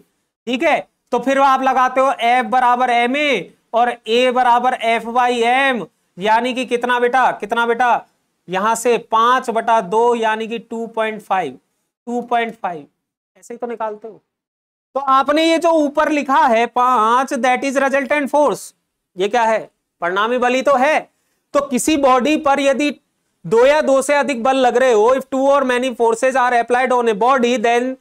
ठीक है तो फिर आप लगाते हो एफ बराबर एम ए और ए बराबर एफ वाई एम यानी कि कितना बेटा कितना बेटा यहां से पांच बटा दो यानी कि two point five two point five ऐसे ही तो निकालते हो तो आपने ये जो ऊपर लिखा है पांच दैट इज रिजल्टेंट फोर्स ये क्या है परिणामी बली तो है तो किसी बॉडी पर यदि दो या दो से अधिक बल लग रहे हो इफ टू और many forces are applied on a body then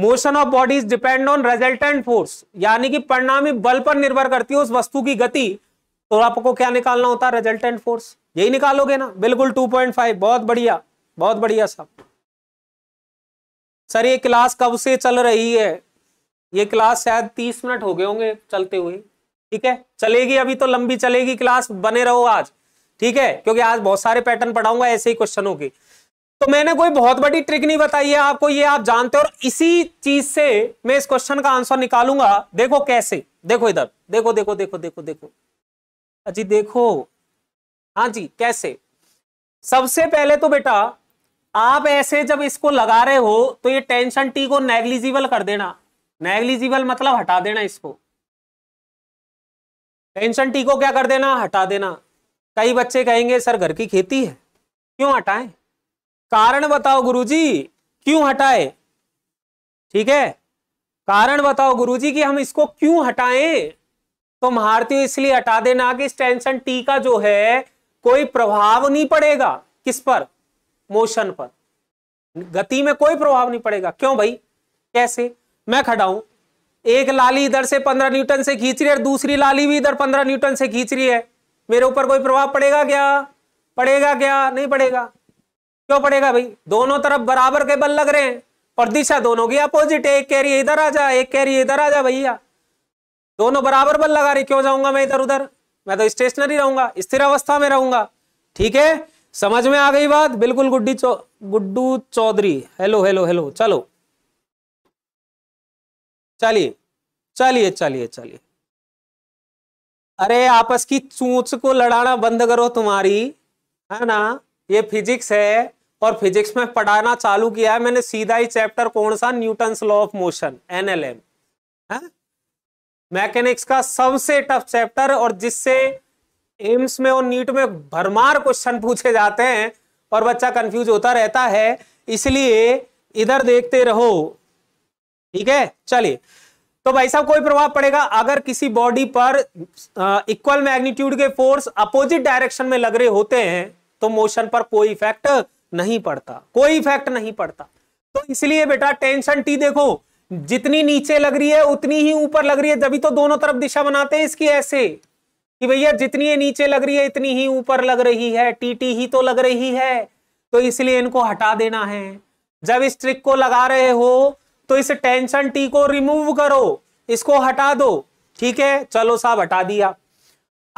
motion of body depend on resultant force यानी कि परिणामी बल पर निर्भर करती है उस वस्तु की गति तो आपको क्या निकालना होता है रेजल्टेंट फोर्स यही निकालोगे ना बिल्कुल 2.5 बहुत बढ़िया बहुत बढ़िया साहब सर ये क्लास कब से चल रही है ये क्लास शायद तीस मिनट हो गए होंगे चलते हुए ठीक है चलेगी अभी तो लंबी चलेगी क्लास बने रहो आज ठीक है क्योंकि आज बहुत सारे पैटर्न पढ़ाऊंगा ऐसे ही क्वेश्चनों के तो मैंने कोई बहुत बड़ी ट्रिक नहीं बताई है आपको ये आप जानते हो और इसी चीज से मैं इस क्वेश्चन का आंसर निकालूंगा देखो कैसे देखो इधर देखो देखो देखो देखो देखो अजी देखो हाँ जी कैसे सबसे पहले तो बेटा आप ऐसे जब इसको लगा रहे हो तो ये टेंशन टी को नेग्लिजिबल कर देना नेग्लिजिबल मतलब हटा देना इसको टेंशन टी को क्या कर देना हटा देना कई बच्चे कहेंगे सर घर की खेती है क्यों हटाएं कारण बताओ गुरुजी क्यों हटाए ठीक है कारण बताओ गुरुजी कि हम इसको क्यों हटाएं तो महारती इसलिए हटा देना कि इस टेंशन टी का जो है कोई प्रभाव नहीं पड़ेगा किस पर मोशन पर गति में कोई प्रभाव नहीं पड़ेगा क्यों भाई कैसे मैं खड़ा हूं एक लाली इधर से पंद्रह न्यूटन से खींच रही है दूसरी लाली भी इधर पंद्रह न्यूटन से खींच रही है मेरे ऊपर कोई प्रभाव पड़ेगा क्या पड़ेगा क्या नहीं पड़ेगा क्यों पड़ेगा भाई दोनों तरफ बराबर के बल लग रहे हैं और दिशा दोनों की अपोजिट है एक कैरी इधर आ जा एक कैरी इधर आ जा भैया दोनों बराबर बल लगा रही क्यों जाऊंगा मैं इधर उधर मैं तो स्टेशनरी रहूंगा स्थिर अवस्था में रहूंगा ठीक है समझ में आ गई बात बिल्कुल गुड्डी चौ Guddu Chaudhary hello hello hello चलो चलिए चलिए चलिए चलिए अरे आपस की चूच को लड़ाना बंद करो तुम्हारी है ना ये फिजिक्स है और फिजिक्स में पढ़ाना चालू किया है मैंने सीधा ही चैप्टर कौन सा Newton law of motion NLM mechanics का सबसे टफ चैप्टर और जिससे एम्स में और नीट में भरमार क्वेश्चन पूछे जाते हैं और बच्चा कंफ्यूज होता रहता है इसलिए इधर देखते रहो ठीक है चलिए तो भाई साहब कोई प्रभाव पड़ेगा अगर किसी बॉडी पर इक्वल मैग्नीट्यूड के फोर्स अपोजिट डायरेक्शन में लग रहे होते हैं तो मोशन पर कोई इफेक्ट नहीं पड़ता कोई इफेक्ट नहीं पड़ता तो इसलिए बेटा टेंशन टी देखो जितनी नीचे लग रही है उतनी ही ऊपर लग रही है जब तो दोनों तरफ दिशा बनाते हैं इसकी ऐसे कि भैया जितनी ये नीचे लग रही है इतनी ही ऊपर लग रही है टीटी ही तो लग रही है तो इसलिए इनको हटा देना है जब इस ट्रिक को लगा रहे हो तो इस टेंशन टी को रिमूव करो इसको हटा दो ठीक है चलो साहब हटा दिया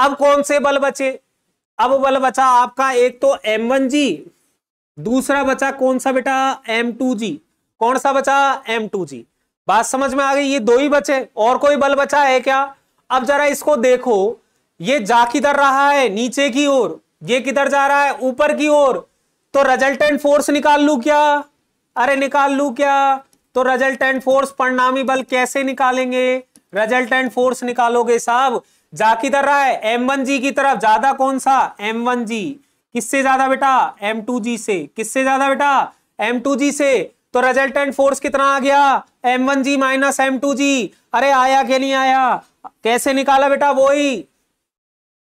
अब कौन से बल बचे अब बल बचा आपका एक तो एम वन जी दूसरा बचा कौन सा बेटा एम टू जी कौन सा बचा एम टू जी बात समझ में आ गई ये दो ही बचे और कोई बल बचा है क्या अब जरा इसको देखो ये जा किधर रहा है नीचे की ओर ये किधर जा रहा है ऊपर की ओर तो रेजल्टेंट फोर्स निकाल लू क्या अरे निकाल लू क्या तो रेजल्टेंट फोर्स परिणामी बल कैसे निकालेंगे रेजल्टेंट फोर्स निकालोगे साहब जा किधर रहा है एम वन जी की तरफ ज्यादा कौन सा एम वन जी किससे ज्यादा बेटा एम टू जी से किससे ज्यादा बेटा एम टू जी से तो रेजल्टेंट फोर्स कितना आ गया m one g minus m two g अरे आया क्या नहीं आया कैसे निकाला बेटा वो ही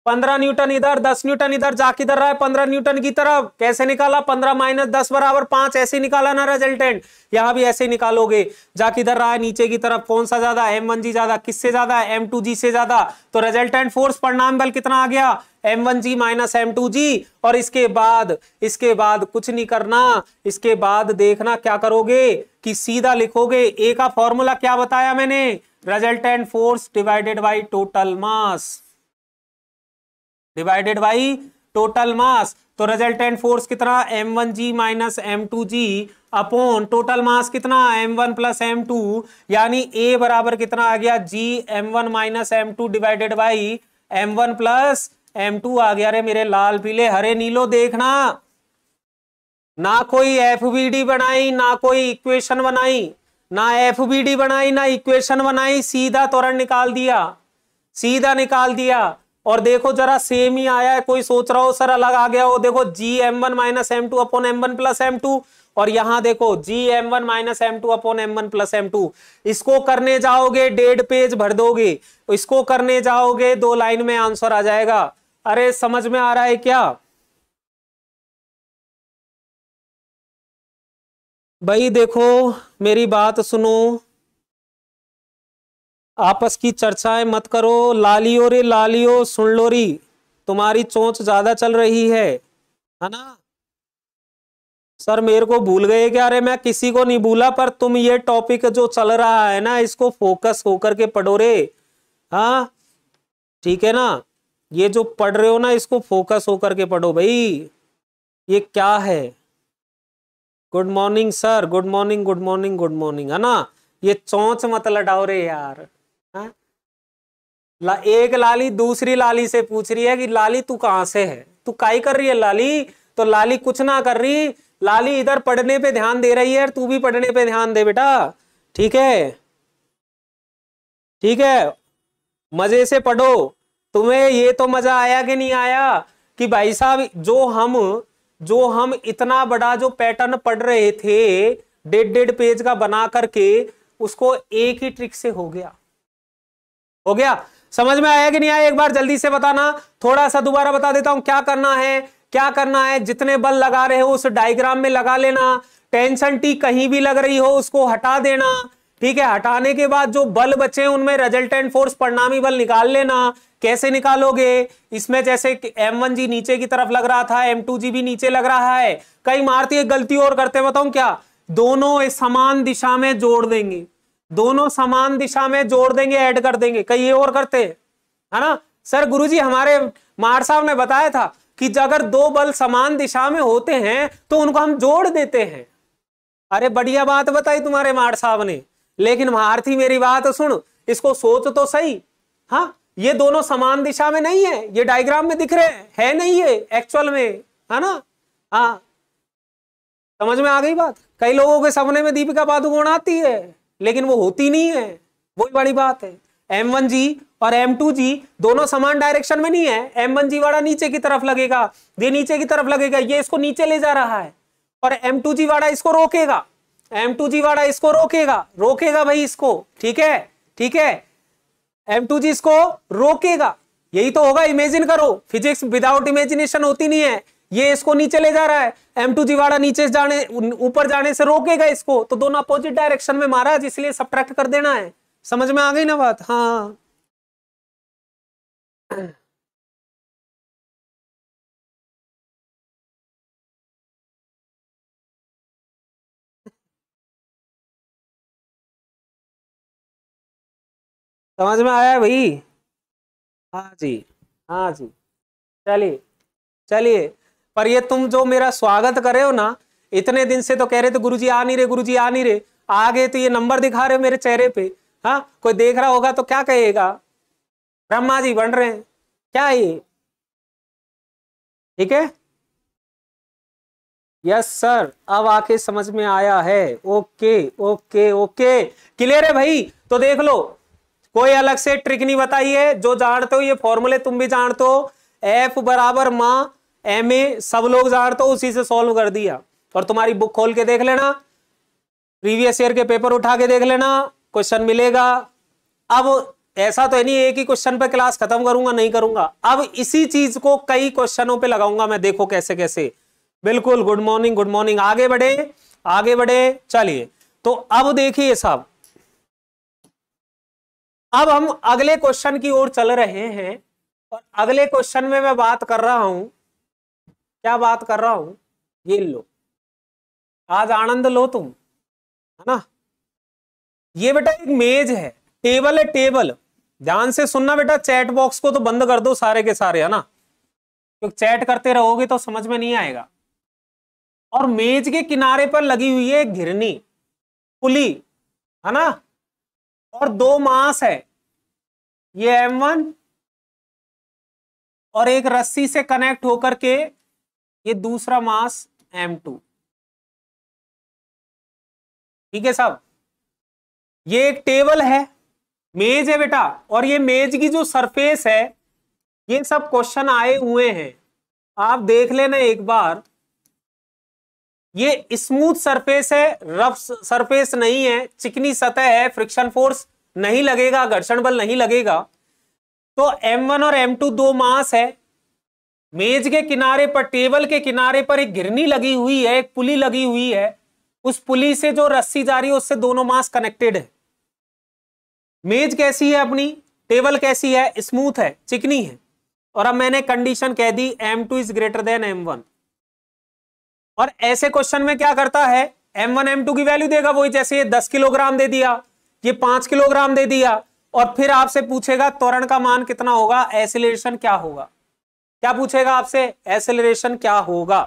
पंद्रह न्यूटन इधर दस न्यूटन इधर जा किधर रहा है पंद्रह न्यूटन की तरफ कैसे निकाला पंद्रह माइनस दस बराबर पांच ऐसे निकाला ना रिजल्टेंट यहां भी ऐसे निकालोगे जा किधर रहा है नीचे की तरफ कौन सा ज्यादा एम वन जी ज्यादा किससे ज्यादा एम टू जी से ज्यादा तो रिजल्टेंट फोर्स परिणाम बल कितना आ गया m one g minus m two g और इसके बाद इसके बाद कुछ नहीं करना इसके बाद देखना क्या करोगे कि सीधा लिखोगे ए का फॉर्मूला क्या बताया मैंने resultant force divided by total mass divided by total mass तो रिजल्टेंट फोर्स कितना m one g minus m two g upon total mass कितना m one plus M two यानी ए बराबर कितना आ गया g m one minus m two divided by m one plus M two आ गया रे मेरे लाल पीले हरे नीलो देखना ना कोई एफ बी डी बनाई ना कोई इक्वेशन बनाई ना एफ बी डी बनाई ना इक्वेशन बनाई सीधा तोरण निकाल दिया सीधा निकाल दिया और देखो जरा सेम ही आया है कोई सोच रहा हो सर अलग आ गया हो देखो g m one minus m two upon m one plus M two और यहां देखो g m one minus m two upon m one plus M two इसको करने जाओगे डेढ़ पेज भर दोगे इसको करने जाओगे दो लाइन में आंसर आ जाएगा अरे समझ में आ रहा है क्या भाई देखो मेरी बात सुनो आपस की चर्चाएं मत करो लालियो रे लालियो सुन लो री तुम्हारी चोंच ज्यादा चल रही है है ना सर मेरे को भूल गए क्या अरे मैं किसी को नहीं भूला पर तुम ये टॉपिक जो चल रहा है ना इसको फोकस होकर के पढ़ो रे हाँ ठीक है ना ये जो पढ़ रहे हो ना इसको फोकस होकर के पढ़ो भाई ये क्या है good morning sir good morning good morning good morning है ना ये चौंच मत लटाओ रे यार ला, एक लाली दूसरी लाली से पूछ रही है कि लाली तू कहां से है तू काई कर रही है लाली तो लाली कुछ ना कर रही लाली इधर पढ़ने पे ध्यान दे रही है तू भी पढ़ने पे ध्यान दे बेटा ठीक है ठीक है मजे से पढ़ो तुम्हें ये तो मजा आया कि नहीं आया कि भाई साहब जो हम जो हम इतना बड़ा जो पैटर्न पढ़ रहे थे डेढ़ डेढ़ पेज का बना करके उसको एक ही ट्रिक से हो गया हो गया समझ में आया कि नहीं आया एक बार जल्दी से बताना थोड़ा सा दोबारा बता देता हूं क्या करना है क्या करना है जितने बल लगा रहे हो उस डायग्राम में लगा लेना टेंशन टी कहीं भी लग रही हो उसको हटा देना ठीक है हटाने के बाद जो बल बचे उनमें रेजल्टेंट फोर्स परिणामी बल निकाल लेना कैसे निकालोगे इसमें जैसे एम वन जी नीचे की तरफ लग रहा था एम टू जी भी नीचे लग रहा है कई मारती है गलती और करते बताऊं क्या दोनों समान दिशा में जोड़ देंगे दोनों समान दिशा में जोड़ देंगे ऐड कर देंगे कई ये और करते हैं है ना सर गुरुजी हमारे मार साहब ने बताया था कि अगर दो बल समान दिशा में होते हैं तो उनको हम जोड़ देते हैं अरे बढ़िया बात बताई तुम्हारे मार साहब ने लेकिन महारथी मेरी बात सुन इसको सोच तो सही हाँ ये दोनों समान दिशा में नहीं है ये डायग्राम में दिख रहे हैं है नहीं ये एक्चुअल में है ना हाँ समझ में आ गई बात कई लोगों के सपने में दीपिका पादुकोण आती है लेकिन वो होती नहीं है वही बड़ी बात है एम वन जी और एम टू जी दोनों समान डायरेक्शन में नहीं है एम वन जी वाला नीचे की तरफ लगेगा ये नीचे की तरफ लगेगा ये इसको नीचे ले जा रहा है और एम टू जी वाला इसको रोकेगा एम टू जी वाला इसको रोकेगा रोकेगा भाई इसको ठीक है ठीक है एम टू जी इसको रोकेगा यही तो होगा इमेजिन करो फिजिक्स विदाउट इमेजिनेशन होती नहीं है ये इसको नीचे ले जा रहा है एम टू जीवाड़ा नीचे जाने ऊपर जाने से रोकेगा इसको तो दोनों अपोजिट डायरेक्शन में मारा है इसलिए सब कर देना है समझ में आ गई ना बात हाँ समझ में आया भाई हाँ जी हाँ जी चलिए चलिए पर ये तुम जो मेरा स्वागत करे हो ना इतने दिन से तो कह रहे थे गुरुजी आ नहीं रहे गुरुजी आ नहीं रहे आगे तो ये नंबर दिखा रहे मेरे चेहरे पे हाँ कोई देख रहा होगा तो क्या कहेगा ब्रह्मा जी बन रहे हैं क्या ये ठीक है यस सर अब आके समझ में आया है ओके ओके ओके क्लियर है भाई तो देख लो कोई अलग से ट्रिक नहीं बताइए जो जानते हो ये फॉर्मूले तुम भी जानते हो एफ बराबर मां एम सब लोग जाहिर तो उसी से सॉल्व कर दिया और तुम्हारी बुक खोल के देख लेना प्रीवियस ईयर के पेपर उठा के देख लेना क्वेश्चन मिलेगा अब ऐसा तो नहीं एक ही क्वेश्चन पे क्लास खत्म करूंगा नहीं करूंगा अब इसी चीज को कई क्वेश्चनों पे लगाऊंगा मैं देखो कैसे कैसे बिल्कुल गुड मॉर्निंग गुड मॉर्निंग आगे बढ़े आगे बढ़े चलिए तो अब देखिए साहब अब हम अगले क्वेश्चन की ओर चल रहे हैं और अगले क्वेश्चन में मैं बात कर रहा हूं क्या बात कर रहा हूं ये लो आज आनंद लो तुम है ना ये बेटा एक मेज है टेबल है टेबल ध्यान से सुनना बेटा चैट बॉक्स को तो बंद कर दो सारे के सारे है ना क्योंकि चैट करते रहोगे तो समझ में नहीं आएगा और मेज के किनारे पर लगी हुई है घिरनी पुली है ना और दो मांस है ये एम वन और एक रस्सी से कनेक्ट होकर के ये दूसरा मास एम टू ठीक है साहब ये एक टेबल है मेज है बेटा और ये मेज की जो सरफेस है ये सब क्वेश्चन आए हुए हैं आप देख लेना एक बार ये स्मूथ सरफेस है रफ सरफेस नहीं है चिकनी सतह है फ्रिक्शन फोर्स नहीं लगेगा घर्षण बल नहीं लगेगा तो M1 और M2 दो मास है मेज के किनारे पर टेबल के किनारे पर एक गिरनी लगी हुई है एक पुली लगी हुई है उस पुली से जो रस्सी जा रही है उससे दोनों मास कनेक्टेड है मेज कैसी है अपनी टेबल कैसी है स्मूथ है चिकनी है और अब मैंने कंडीशन कह दी m two is greater than m one और ऐसे क्वेश्चन में क्या करता है एम वन एम टू की वैल्यू देगा वही जैसे ये दस किलोग्राम दे दिया ये पांच किलोग्राम दे दिया और फिर आपसे पूछेगा त्वरण का मान कितना होगा एसिलेशन क्या होगा क्या पूछेगा आपसे एसेलरेशन क्या होगा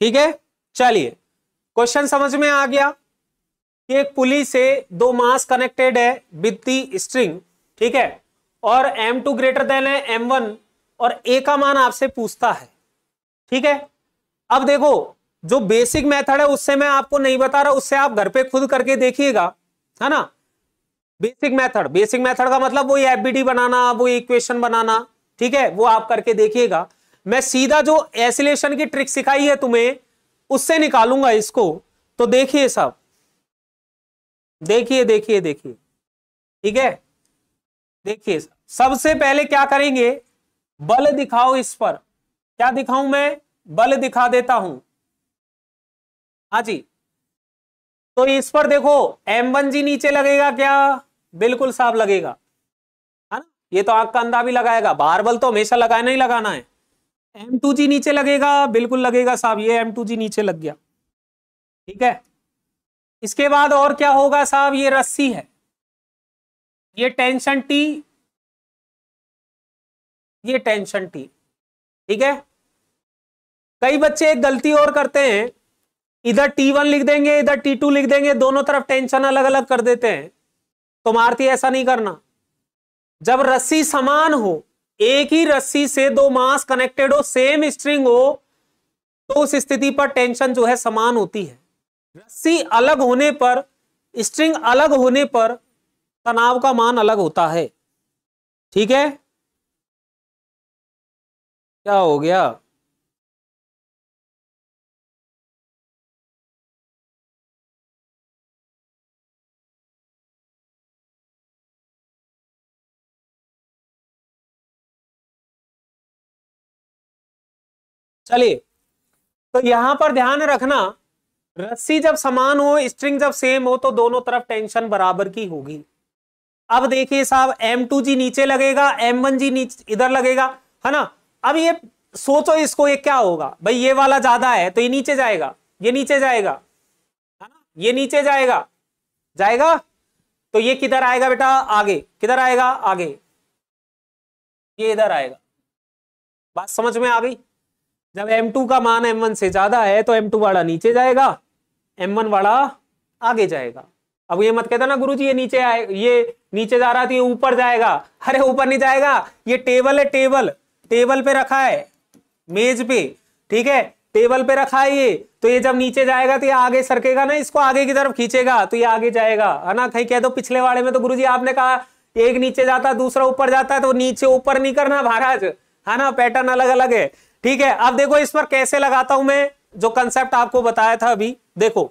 ठीक है चलिए क्वेश्चन समझ में आ गया कि एक पुली से दो मास कनेक्टेड है विद दी स्ट्रिंग ठीक है और m2 ग्रेटर देन है वन और a का मान आपसे पूछता है ठीक है अब देखो जो बेसिक मेथड है उससे मैं आपको नहीं बता रहा उससे आप घर पे खुद करके देखिएगा है ना बेसिक मेथड बेसिक मेथड का मतलब वही एफबीडी बनाना वो इक्वेशन बनाना ठीक है वो आप करके देखिएगा मैं सीधा जो एसिलेशन की ट्रिक सिखाई है तुम्हें उससे निकालूंगा इसको तो देखिए सब देखिए देखिए देखिए ठीक है देखिए सबसे पहले क्या करेंगे बल दिखाओ इस पर क्या दिखाऊं मैं बल दिखा देता हूं हाजी तो इस पर देखो एम वन जी नीचे लगेगा क्या बिल्कुल साफ लगेगा है ना ये तो आग का अंधा भी लगाएगा बार बल तो हमेशा लगाना ही लगाना है एम टू जी नीचे लगेगा बिल्कुल लगेगा साहब ये एम टू जी नीचे लग गया ठीक है इसके बाद और क्या होगा साहब ये रस्सी है ये टेंशन टी ये टेंशन टी ठीक है कई बच्चे एक गलती और करते हैं इधर टी वन लिख देंगे इधर टी टू लिख देंगे दोनों तरफ टेंशन अलग अलग कर देते हैं तो महारती ऐसा नहीं करना जब रस्सी समान हो एक ही रस्सी से दो मास कनेक्टेड हो सेम स्ट्रिंग हो तो उस स्थिति पर टेंशन जो है समान होती है रस्सी अलग होने पर स्ट्रिंग अलग होने पर तनाव का मान अलग होता है ठीक है क्या हो गया चलिए तो यहां पर ध्यान रखना रस्सी जब समान हो स्ट्रिंग जब सेम हो तो दोनों तरफ टेंशन बराबर की होगी अब देखिए साहब एम टू जी नीचे लगेगा एम वन जी नीचे इधर लगेगा है ना अब ये सोचो इसको ये क्या होगा भाई ये वाला ज्यादा है तो ये नीचे जाएगा ये नीचे जाएगा है ना ये नीचे जाएगा जाएगा तो ये किधर आएगा बेटा आगे किधर आएगा आगे ये इधर आएगा बात समझ में आ गई जब m2 का मान m1 से ज्यादा है तो m2 वाला नीचे जाएगा m1 वाला आगे जाएगा अब ये मत कहता ना गुरु जी ये नीचे आए ये नीचे जा रहा था तो ये ऊपर जाएगा अरे ऊपर नहीं जाएगा ये टेबल है टेबल टेबल पे रखा है मेज पे ठीक है टेबल पे रखा है ये तो ये जब नीचे जाएगा तो ये आगे सरकेगा ना इसको आगे की तरफ खींचेगा तो ये आगे जाएगा है ना कहीं कह दो पिछले वाले में तो गुरु जी आपने कहा एक नीचे जाता दूसरा ऊपर जाता है तो नीचे ऊपर नहीं करना महाराज है ना पैटर्न अलग अलग है ठीक है अब देखो इस पर कैसे लगाता हूं मैं जो कंसेप्ट आपको बताया था अभी देखो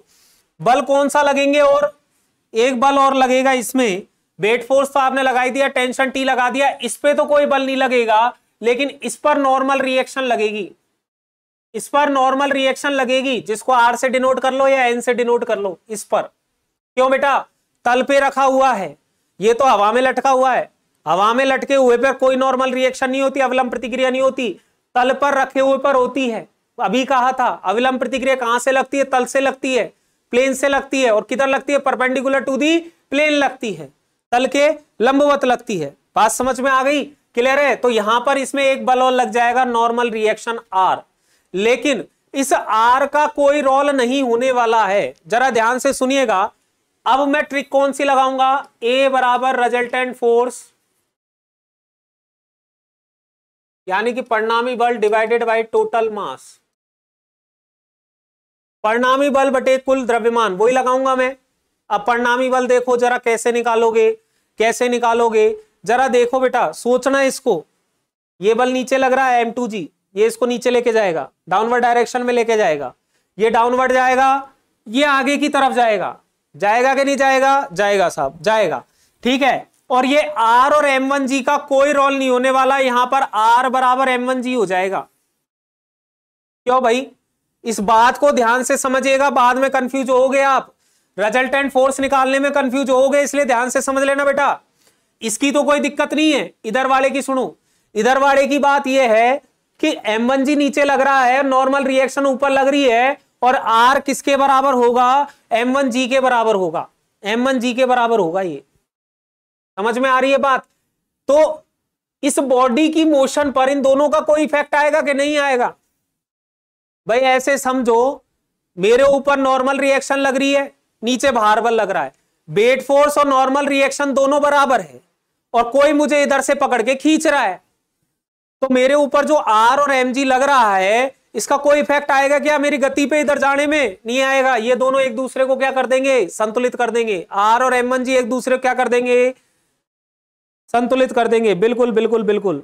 बल कौन सा लगेंगे और एक बल और लगेगा इसमें वेट फोर्स तो आपने लगाई दिया टेंशन टी लगा दिया इस पर तो कोई बल नहीं लगेगा लेकिन इस पर नॉर्मल रिएक्शन लगेगी इस पर नॉर्मल रिएक्शन लगेगी जिसको आर से डिनोट कर लो या एन से डिनोट कर लो इस पर क्यों बेटा तल पे रखा हुआ है ये तो हवा में लटका हुआ है हवा में लटके हुए पर कोई नॉर्मल रिएक्शन नहीं होती अवलंब प्रतिक्रिया नहीं होती तल पर रखे हुए पर होती है अभी कहा था अविलंब प्रतिक्रिया कहां से लगती है तल से लगती है प्लेन से लगती है और किधर लगती है परपेंडिकुलर टू दी प्लेन लगती है तल के लंबवत लगती है बात समझ में आ गई क्लियर है तो यहां पर इसमें एक बल और लग जाएगा नॉर्मल रिएक्शन आर लेकिन इस आर का कोई रोल नहीं होने वाला है जरा ध्यान से सुनिएगा अब मैं ट्रिक कौन सी लगाऊंगा ए बराबर रिजल्टेंट फोर्स यानी कि परिणामी बल डिवाइडेड बाय टोटल मास परिणामी बल बटे कुल द्रव्यमान वही लगाऊंगा मैं अब परिणामी बल देखो जरा कैसे निकालोगे कैसे निकालोगे जरा देखो बेटा सोचना इसको ये बल नीचे लग रहा है एम टू जी ये इसको नीचे लेके जाएगा डाउनवर्ड डायरेक्शन में लेके जाएगा ये डाउनवर्ड जाएगा ये आगे की तरफ जाएगा जाएगा कि नहीं जाएगा जाएगा साहब जाएगा ठीक है और ये आर और एम वन जी का कोई रोल नहीं होने वाला यहां पर आर बराबर एम वन जी हो जाएगा क्यों भाई इस बात को ध्यान से समझिएगा बाद में कंफ्यूज हो गए आप रिजल्टेंट फोर्स निकालने में कंफ्यूज हो गए इसलिए ध्यान से समझ लेना बेटा इसकी तो कोई दिक्कत नहीं है इधर वाले की सुनो इधर वाले की बात यह है कि एम वन जी नीचे लग रहा है नॉर्मल रिएक्शन ऊपर लग रही है और आर किसके बराबर होगा एम वन जी के बराबर होगा एम वन जी के बराबर होगा ये समझ में आ रही है बात तो इस बॉडी की मोशन पर इन दोनों का कोई इफेक्ट आएगा कि नहीं आएगा भाई ऐसे समझो मेरे ऊपर नॉर्मल रिएक्शन लग रही है नीचे भार बल लग रहा है बेट फोर्स और नॉर्मल रिएक्शन दोनों बराबर है और कोई मुझे इधर से पकड़ के खींच रहा है तो मेरे ऊपर जो आर और एम लग रहा है इसका कोई इफेक्ट आएगा क्या मेरी गति पे इधर जाने में नहीं आएगा ये दोनों एक दूसरे को क्या कर देंगे संतुलित कर देंगे आर और एम एक दूसरे को क्या कर देंगे संतुलित कर देंगे बिल्कुल बिल्कुल बिल्कुल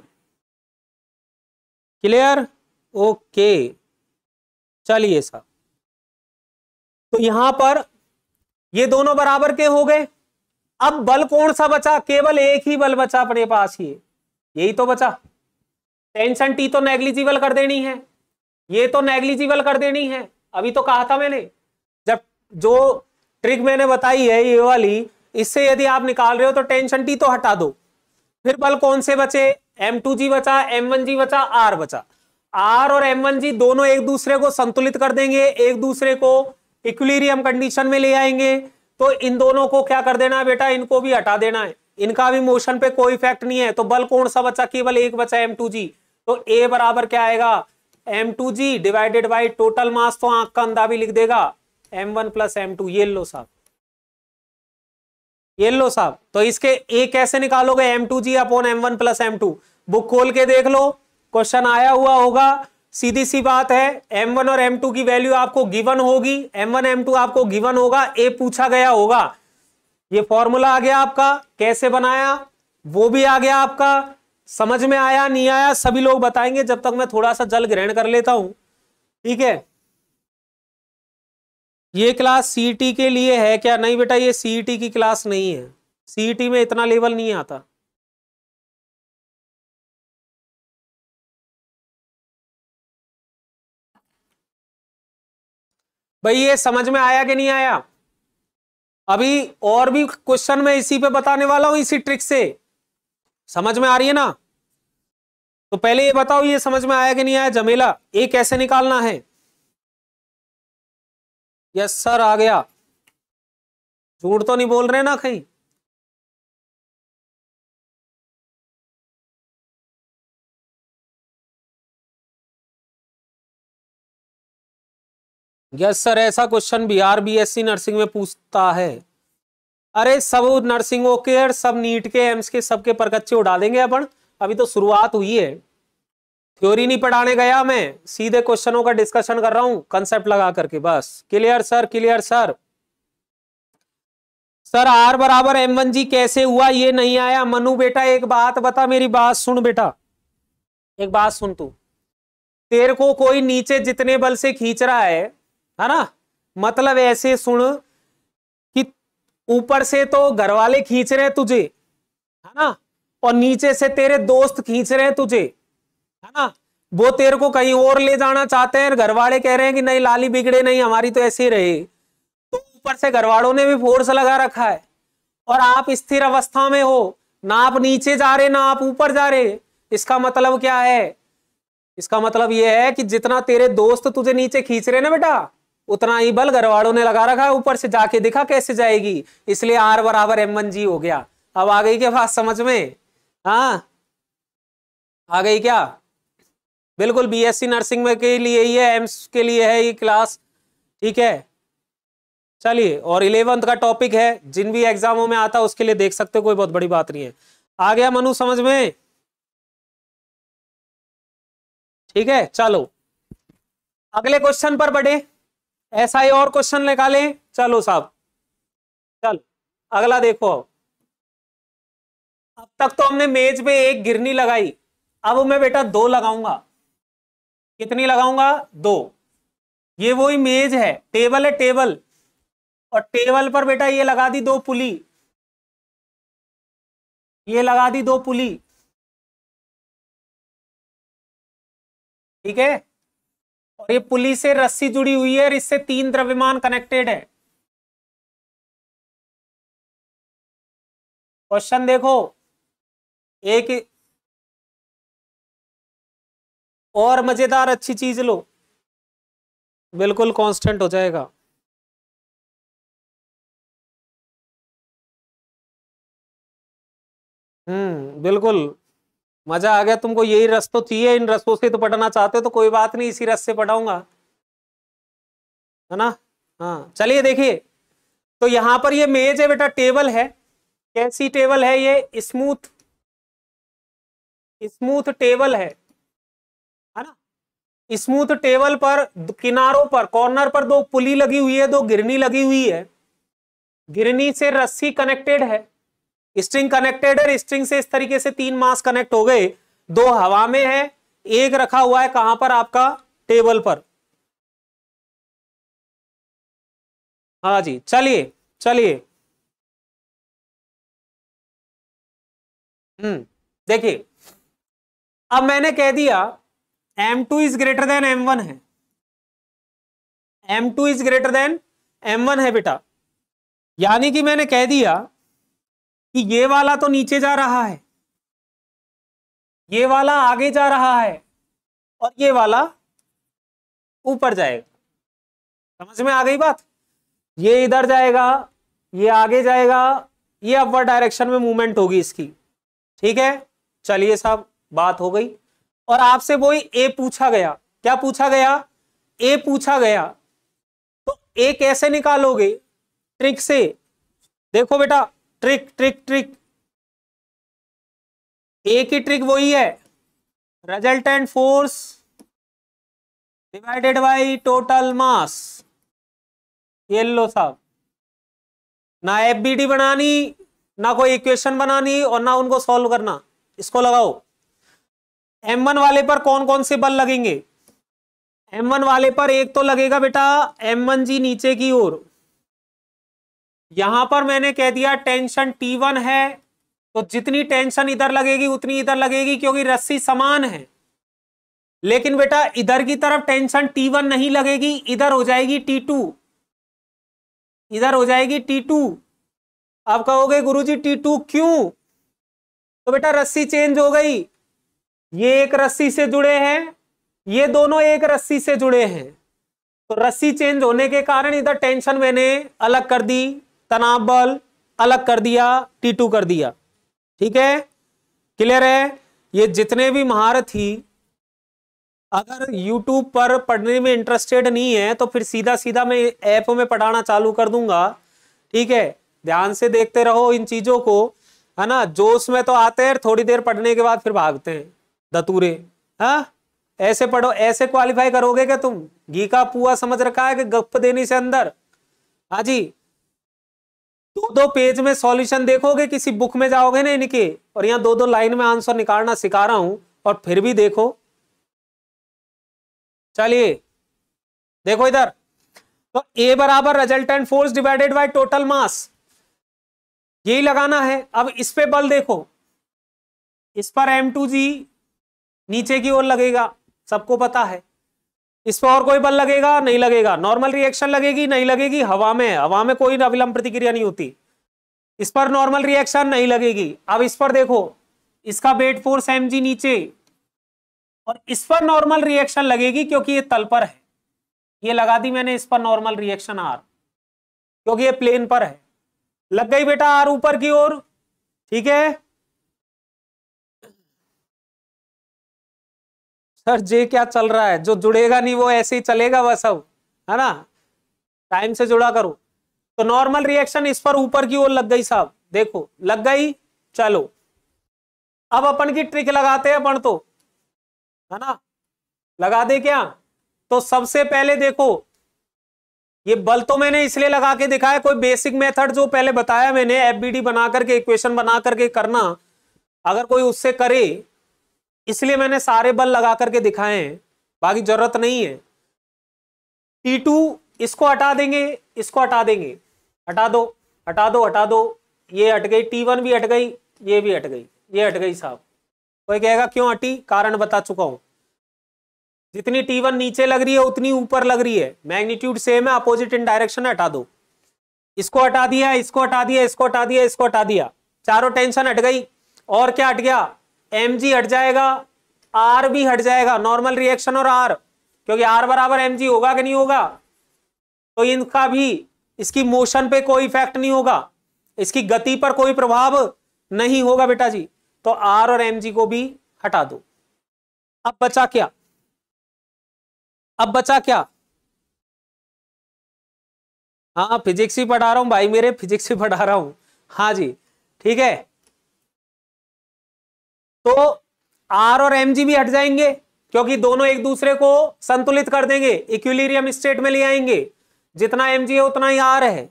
क्लियर ओके चलिए सर तो यहां पर ये दोनों बराबर के हो गए अब बल कौन सा बचा केवल एक ही बल बचा अपने पास ये यही तो बचा टेंशन टी तो नेग्लिजिबल कर देनी है ये तो नेग्लिजिबल कर देनी है अभी तो कहा था मैंने जब जो ट्रिक मैंने बताई है ये वाली इससे यदि आप निकाल रहे हो तो टेंशन टी तो हटा दो फिर बल कौन से बचे एम टू जी बचा एम वन जी बचा आर बचा आर और एम वन जी दोनों एक दूसरे को संतुलित कर देंगे एक दूसरे को इक्विलिरियम कंडीशन में ले आएंगे तो इन दोनों को क्या कर देना है बेटा इनको भी हटा देना है इनका भी मोशन पे कोई इफेक्ट नहीं है तो बल कौन सा बचा केवल एक बचा एम टू जी तो ए बराबर क्या आएगा m two g divided by total mass तो आंख का अंदा भी लिख देगा m one plus M two ये लो साहब ये लो साहब तो इसके ए कैसे निकालोगे m two g upon m one plus M two book खोल के देख लो क्वेश्चन आया हुआ होगा सीधी सी बात है एम वन और एम टू की वैल्यू आपको गिवन होगी एम वन एम टू आपको गिवन होगा ए पूछा गया होगा ये फॉर्मूला आ गया आपका कैसे बनाया वो भी आ गया आपका समझ में आया नहीं आया सभी लोग बताएंगे जब तक मैं थोड़ा सा जल ग्रहण कर लेता हूं ठीक है ये क्लास सीईटी के लिए है क्या नहीं बेटा ये सीईटी की क्लास नहीं है सीईटी में इतना लेवल नहीं आता भाई ये समझ में आया कि नहीं आया अभी और भी क्वेश्चन मैं इसी पे बताने वाला हूं इसी ट्रिक से समझ में आ रही है ना तो पहले ये बताओ ये समझ में आया कि नहीं आया जमेला ये कैसे निकालना है यस सर आ गया झूठ तो नहीं बोल रहे ना कहीं यस सर ऐसा क्वेश्चन बिहार बीएससी नर्सिंग में पूछता है अरे सब नर्सिंग के सब नीट के एम्स के सबके परकच्चे उड़ा देंगे अपन अभी तो शुरुआत हुई है थ्योरी नहीं पढ़ाने गया मैं सीधे क्वेश्चनों का डिस्कशन कर रहा हूं कंसेप्ट लगा करके बस clear sir clear sir sir R बराबर एम वन जी कैसे हुआ ये नहीं आया मनु बेटा एक बात बता मेरी बात सुन बेटा एक बात सुन तू तेरे को कोई नीचे जितने बल से खींच रहा है है ना मतलब ऐसे सुन कि ऊपर से तो घर वाले खींच रहे हैं तुझे है ना और नीचे से तेरे दोस्त खींच रहे हैं तुझे है ना वो तेरे को कहीं और ले जाना चाहते हैं घर वाले कह रहे हैं कि नहीं लाली बिगड़े नहीं हमारी तो ऐसी रही तो ऊपर से घरवालों ने भी फोर्स लगा रखा है और आप स्थिर अवस्था में हो ना आप नीचे जा रहे ना आप ऊपर जा रहे इसका मतलब क्या है इसका मतलब यह है कि जितना तेरे दोस्त तुझे नीचे खींच रहे ना बेटा उतना ही बल घर ने लगा रखा है ऊपर से जाके दिखा कैसे जाएगी इसलिए आर बराबर एम वन जी हो गया अब आ गई क्या बात समझ में हाँ आ गई क्या बिल्कुल बीएससी नर्सिंग में के लिए ही है एम्स के लिए है ये क्लास ठीक है चलिए और इलेवंथ का टॉपिक है जिन भी एग्जामों में आता उसके लिए देख सकते हो कोई बहुत बड़ी बात नहीं है आ गया मनु समझ में ठीक है चलो अगले क्वेश्चन पर बढ़े ऐसा ही और क्वेश्चन निकालें चलो साहब चल अगला देखो अब तक तो हमने मेज में एक गिरनी लगाई अब मैं बेटा दो लगाऊंगा कितनी लगाऊंगा दो ये वो इमेज है टेबल है टेबल और टेबल पर बेटा ये लगा दी दो पुली ये लगा दी दो पुली ठीक है और ये पुली से रस्सी जुड़ी हुई है और इससे तीन द्रव्यमान कनेक्टेड है क्वेश्चन देखो एक और मजेदार अच्छी चीज लो बिल्कुल कांस्टेंट हो जाएगा हम्म बिल्कुल मजा आ गया तुमको यही रस तो चाहिए इन रसों से तो पढ़ना चाहते हो तो कोई बात नहीं इसी रस से पढ़ाऊंगा है ना हाँ चलिए देखिए तो यहां पर ये मेज है बेटा टेबल है कैसी टेबल है ये स्मूथ स्मूथ टेबल है स्मूथ टेबल पर किनारों पर कॉर्नर पर दो पुली लगी हुई है दो गिरनी लगी हुई है गिरनी से रस्सी कनेक्टेड है स्ट्रिंग कनेक्टेड है स्ट्रिंग से इस तरीके से तीन मास कनेक्ट हो गए दो हवा में है एक रखा हुआ है कहां पर आपका टेबल पर हा जी चलिए चलिए हम्म देखिए अब मैंने कह दिया m two is greater than m one है m two is greater than m one है बेटा यानी कि मैंने कह दिया कि ये वाला तो नीचे जा रहा है ये वाला आगे जा रहा है और ये वाला ऊपर जाएगा समझ में आ गई बात ये इधर जाएगा ये आगे जाएगा ये अपवर्ड डायरेक्शन में मूवमेंट होगी इसकी ठीक है चलिए साहब बात हो गई और आपसे वो ए पूछा गया क्या पूछा गया ए पूछा गया तो ए कैसे निकालोगे ट्रिक से देखो बेटा ट्रिक ट्रिक ट्रिक ए की ट्रिक वही है resultant force divided by total mass ये लो साहब ना एफ बनानी ना कोई इक्वेशन बनानी और ना उनको सॉल्व करना इसको लगाओ M1 वाले पर कौन कौन से बल लगेंगे M1 वाले पर एक तो लगेगा बेटा M1 जी नीचे की ओर यहां पर मैंने कह दिया टेंशन T1 है तो जितनी टेंशन इधर लगेगी उतनी इधर लगेगी क्योंकि रस्सी समान है लेकिन बेटा इधर की तरफ टेंशन T1 नहीं लगेगी इधर हो जाएगी T2 इधर हो जाएगी T2 आप कहोगे गुरुजी T2 क्यों तो बेटा रस्सी चेंज हो गई ये एक रस्सी से जुड़े हैं ये दोनों एक रस्सी से जुड़े हैं तो रस्सी चेंज होने के कारण इधर टेंशन मैंने अलग कर दी तनाव बल अलग कर दिया टी टू कर दिया ठीक है क्लियर है ये जितने भी महारथी अगर YouTube पर पढ़ने में इंटरेस्टेड नहीं है तो फिर सीधा सीधा मैं ऐप में पढ़ाना चालू कर दूंगा ठीक है ध्यान से देखते रहो इन चीजों को है ना जोश में तो आते हैं थोड़ी देर पढ़ने के बाद फिर भागते हैं दतूरे हाँ ऐसे पढ़ो ऐसे क्वालिफाई करोगे क्या तुम घी का पुआ समझ रखा है कि गप देने से अंदर हाँ जी दो दो पेज में सॉल्यूशन देखोगे किसी बुक में जाओगे ना इनके और यहाँ दो दो लाइन में आंसर निकालना सिखा रहा हूं और फिर भी देखो चलिए देखो इधर तो ए बराबर resultant force divided by total mass यही लगाना है अब इस पे बल देखो इस पर एम टू जी नीचे की ओर लगेगा सबको पता है इस पर और कोई बल लगेगा नहीं लगेगा नॉर्मल रिएक्शन लगेगी नहीं लगेगी हवा में हवा में कोई अविलंब प्रतिक्रिया नहीं होती इस पर नॉर्मल रिएक्शन नहीं लगेगी अब इस पर देखो इसका वेट फोर्स एम नीचे और इस पर नॉर्मल रिएक्शन लगेगी क्योंकि ये तल पर है ये लगा दी मैंने इस पर नॉर्मल रिएक्शन आर क्योंकि ये प्लेन पर है लग गई बेटा आर ऊपर की ओर ठीक है सर जे क्या चल रहा है जो जुड़ेगा नहीं वो ऐसे ही चलेगा वह सब है ना टाइम से जुड़ा करो तो नॉर्मल रिएक्शन इस पर ऊपर की ओर लग गई साहब देखो लग गई चलो अब अपन की ट्रिक लगाते हैं अपन तो है ना लगा दे क्या तो सबसे पहले देखो ये बल तो मैंने इसलिए लगा के दिखाया कोई बेसिक मेथड जो पहले बताया मैंने एफबीडी बना करके इक्वेशन बना करके करना अगर कोई उससे करे इसलिए मैंने सारे बल लगा करके दिखाए हैं बाकी जरूरत नहीं है टी टू इसको हटा देंगे इसको हटा देंगे हटा दो हटा दो हटा दो ये हट गई टी वन भी हट गई ये भी हट गई ये हट गई साहब कोई कहेगा क्यों हटी कारण बता चुका हूं जितनी टी वन नीचे लग रही है उतनी ऊपर लग रही है मैग्नीट्यूड सेम है अपोजिट इन डायरेक्शन हटा दो इसको हटा दिया इसको हटा दिया इसको हटा दिया इसको हटा दिया चारों टेंशन हट गई और क्या हट गया एम जी हट जाएगा आर भी हट जाएगा नॉर्मल रिएक्शन और आर क्योंकि आर बराबर एम जी होगा कि नहीं होगा तो इनका भी इसकी मोशन पे कोई इफेक्ट नहीं होगा इसकी गति पर कोई प्रभाव नहीं होगा बेटा जी तो आर और एम जी को भी हटा दो अब बचा क्या अब बचा क्या हाँ फिजिक्स ही पढ़ा रहा हूं भाई मेरे फिजिक्स ही पढ़ा रहा हूं हाँ जी ठीक है तो आर और एम जी भी हट जाएंगे क्योंकि दोनों एक दूसरे को संतुलित कर देंगे इक्विलिरियम स्टेट में ले आएंगे जितना एम जी है उतना ही आर है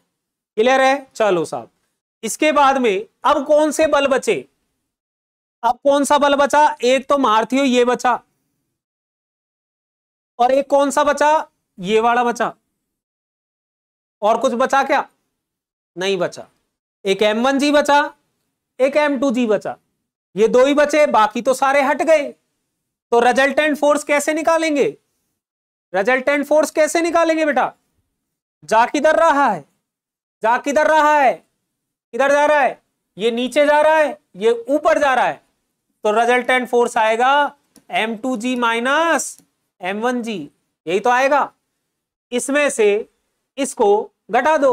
क्लियर है चलो साहब इसके बाद में अब कौन से बल बचे अब कौन सा बल बचा एक तो मारथियो ये बचा और एक कौन सा बचा ये वाला बचा और कुछ बचा क्या नहीं बचा एक एम वन जी बचा एक एम टू जी बचा ये दो ही बचे बाकी तो सारे हट गए तो रिजल्टेंट फोर्स कैसे निकालेंगे रिजल्टेंट फोर्स कैसे निकालेंगे बेटा जा किधर रहा है जा किधर रहा है किधर जा रहा है ये नीचे जा रहा है ये ऊपर जा रहा है तो रिजल्टेंट फोर्स आएगा एम टू जी माइनस एम वन जी यही तो आएगा इसमें से इसको घटा दो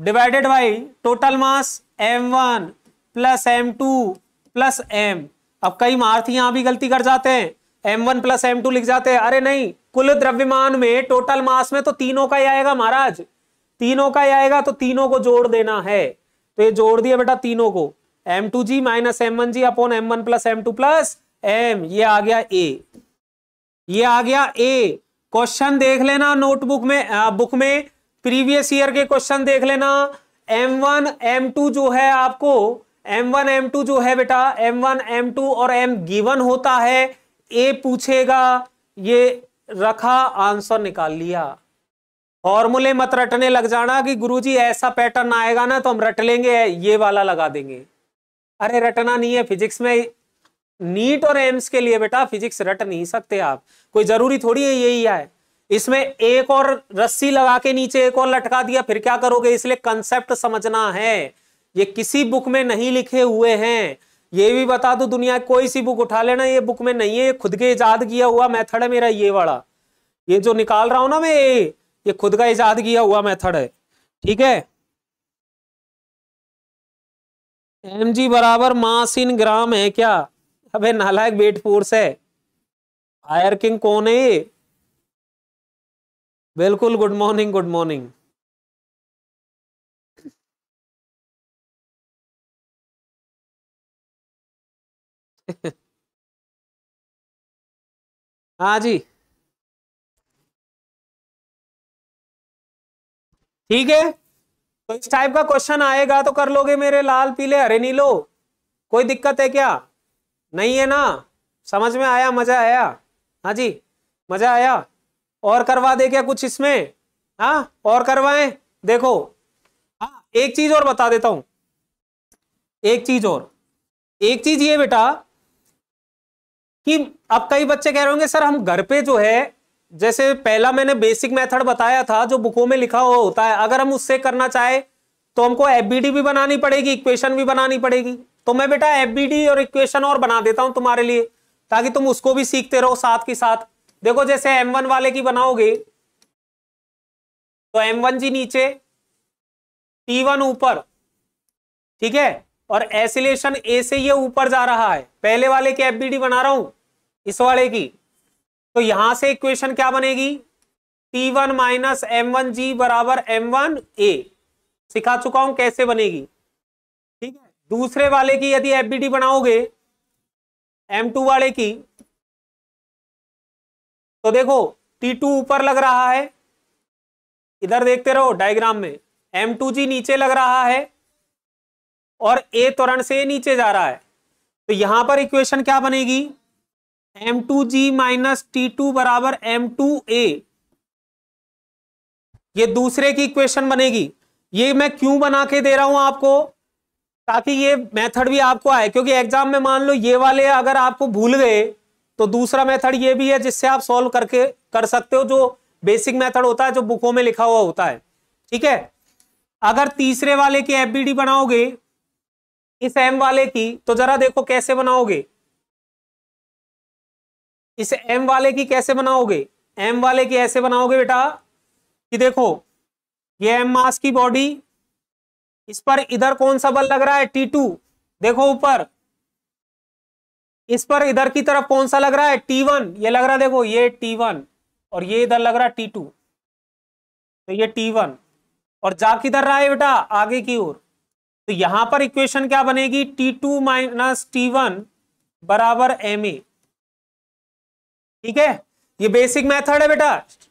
divided by total mass m one plus M two plus m अब कई मार्थ यहां भी गलती कर जाते हैं m one plus M two लिख जाते हैं अरे नहीं कुल द्रव्यमान में टोटल मास में तो तीनों का ही आएगा महाराज तीनों का ही आएगा तो तीनों को जोड़ देना है तो ये जोड़ दिया बेटा तीनों को एम टू जी minus m one g upon m one plus M two plus m ये आ गया ए ये आ गया ए क्वेश्चन देख लेना नोटबुक में आ, बुक में प्रीवियस ईयर के क्वेश्चन देख लेना एम वन एम टू जो है आपको M1, M2 जो है बेटा M1, M2 और M गिवन होता है ए पूछेगा ये रखा आंसर निकाल लिया फॉर्मूले मत रटने लग जाना कि गुरुजी ऐसा पैटर्न आएगा ना तो हम रट लेंगे ये वाला लगा देंगे अरे रटना नहीं है फिजिक्स में नीट और एम्स के लिए बेटा फिजिक्स रट नहीं सकते आप कोई जरूरी थोड़ी है यही आए इसमें एक और रस्सी लगा के नीचे एक और लटका दिया फिर क्या करोगे इसलिए कंसेप्ट समझना है ये किसी बुक में नहीं लिखे हुए हैं ये भी बता दो दुनिया कोई सी बुक उठा लेना ये बुक में नहीं है ये खुद के इजाद किया हुआ मेथड है मेरा ये वाला ये जो निकाल रहा हूं ना मैं ये खुद का इजाद किया हुआ मेथड है ठीक है एम जी बराबर मास इन ग्राम है क्या अबे नालायक वेट फोर्स है हायर किंग कौन है ये बिल्कुल गुड मॉर्निंग गुड मॉर्निंग हाँ जी ठीक है तो इस टाइप का क्वेश्चन आएगा तो कर लोगे मेरे लाल पीले हरे नीलो कोई दिक्कत है क्या नहीं है ना समझ में आया मजा आया हाँ जी मजा आया और करवा दे क्या कुछ इसमें हाँ और करवाएं देखो हाँ एक चीज और बता देता हूं एक चीज और एक चीज ये बेटा कि अब कई बच्चे कह रहे होंगे सर हम घर पे जो है जैसे पहला मैंने बेसिक मेथड बताया था जो बुकों में लिखा हुआ होता है अगर हम उससे करना चाहे तो हमको एफबीडी भी बनानी पड़ेगी इक्वेशन भी बनानी पड़ेगी तो मैं बेटा एफबीडी और इक्वेशन और बना देता हूं तुम्हारे लिए ताकि तुम उसको भी सीखते रहो साथ के साथ देखो जैसे एम वन वाले की बनाओगे तो एम वन जी नीचे टी वन ऊपर ठीक है और एसिलेशन ए से ये ऊपर जा रहा है पहले वाले की एफबीडी बना रहा हूं इस वाले की तो यहां से इक्वेशन क्या बनेगी T one minus m one g बराबर एम वन ए सिखा चुका हूं कैसे बनेगी ठीक है दूसरे वाले की यदि एफबीडी बनाओगे एम टू वाले की तो देखो टी टू ऊपर लग रहा है इधर देखते रहो डायग्राम में एम टू जी नीचे लग रहा है और ए त्वरण से नीचे जा रहा है तो यहां पर इक्वेशन क्या बनेगी एम टू जी माइनस टी टू बराबर एम टू ए ये दूसरे की इक्वेशन बनेगी ये मैं क्यों बना के दे रहा हूं आपको ताकि ये मेथड भी आपको आए क्योंकि एग्जाम में मान लो ये वाले अगर आपको भूल गए तो दूसरा मेथड ये भी है जिससे आप सॉल्व करके कर सकते हो जो बेसिक मेथड होता है जो बुकों में लिखा हुआ होता है ठीक है अगर तीसरे वाले की एफबीडी बनाओगे इस एम वाले की तो जरा देखो कैसे बनाओगे इस एम वाले की कैसे बनाओगे एम वाले की ऐसे बनाओगे बेटा कि देखो ये एम मास की बॉडी इस पर इधर कौन सा बल लग रहा है टी टू देखो ऊपर इस पर इधर की तरफ कौन सा लग रहा है टी वन ये लग रहा है देखो ये टी वन और ये इधर लग रहा है टी टू तो ये टी वन और जा किधर रहा है बेटा आगे की ओर तो यहां पर इक्वेशन क्या बनेगी T two minus T one बराबर एम ए ठीक है ये बेसिक मेथड है बेटा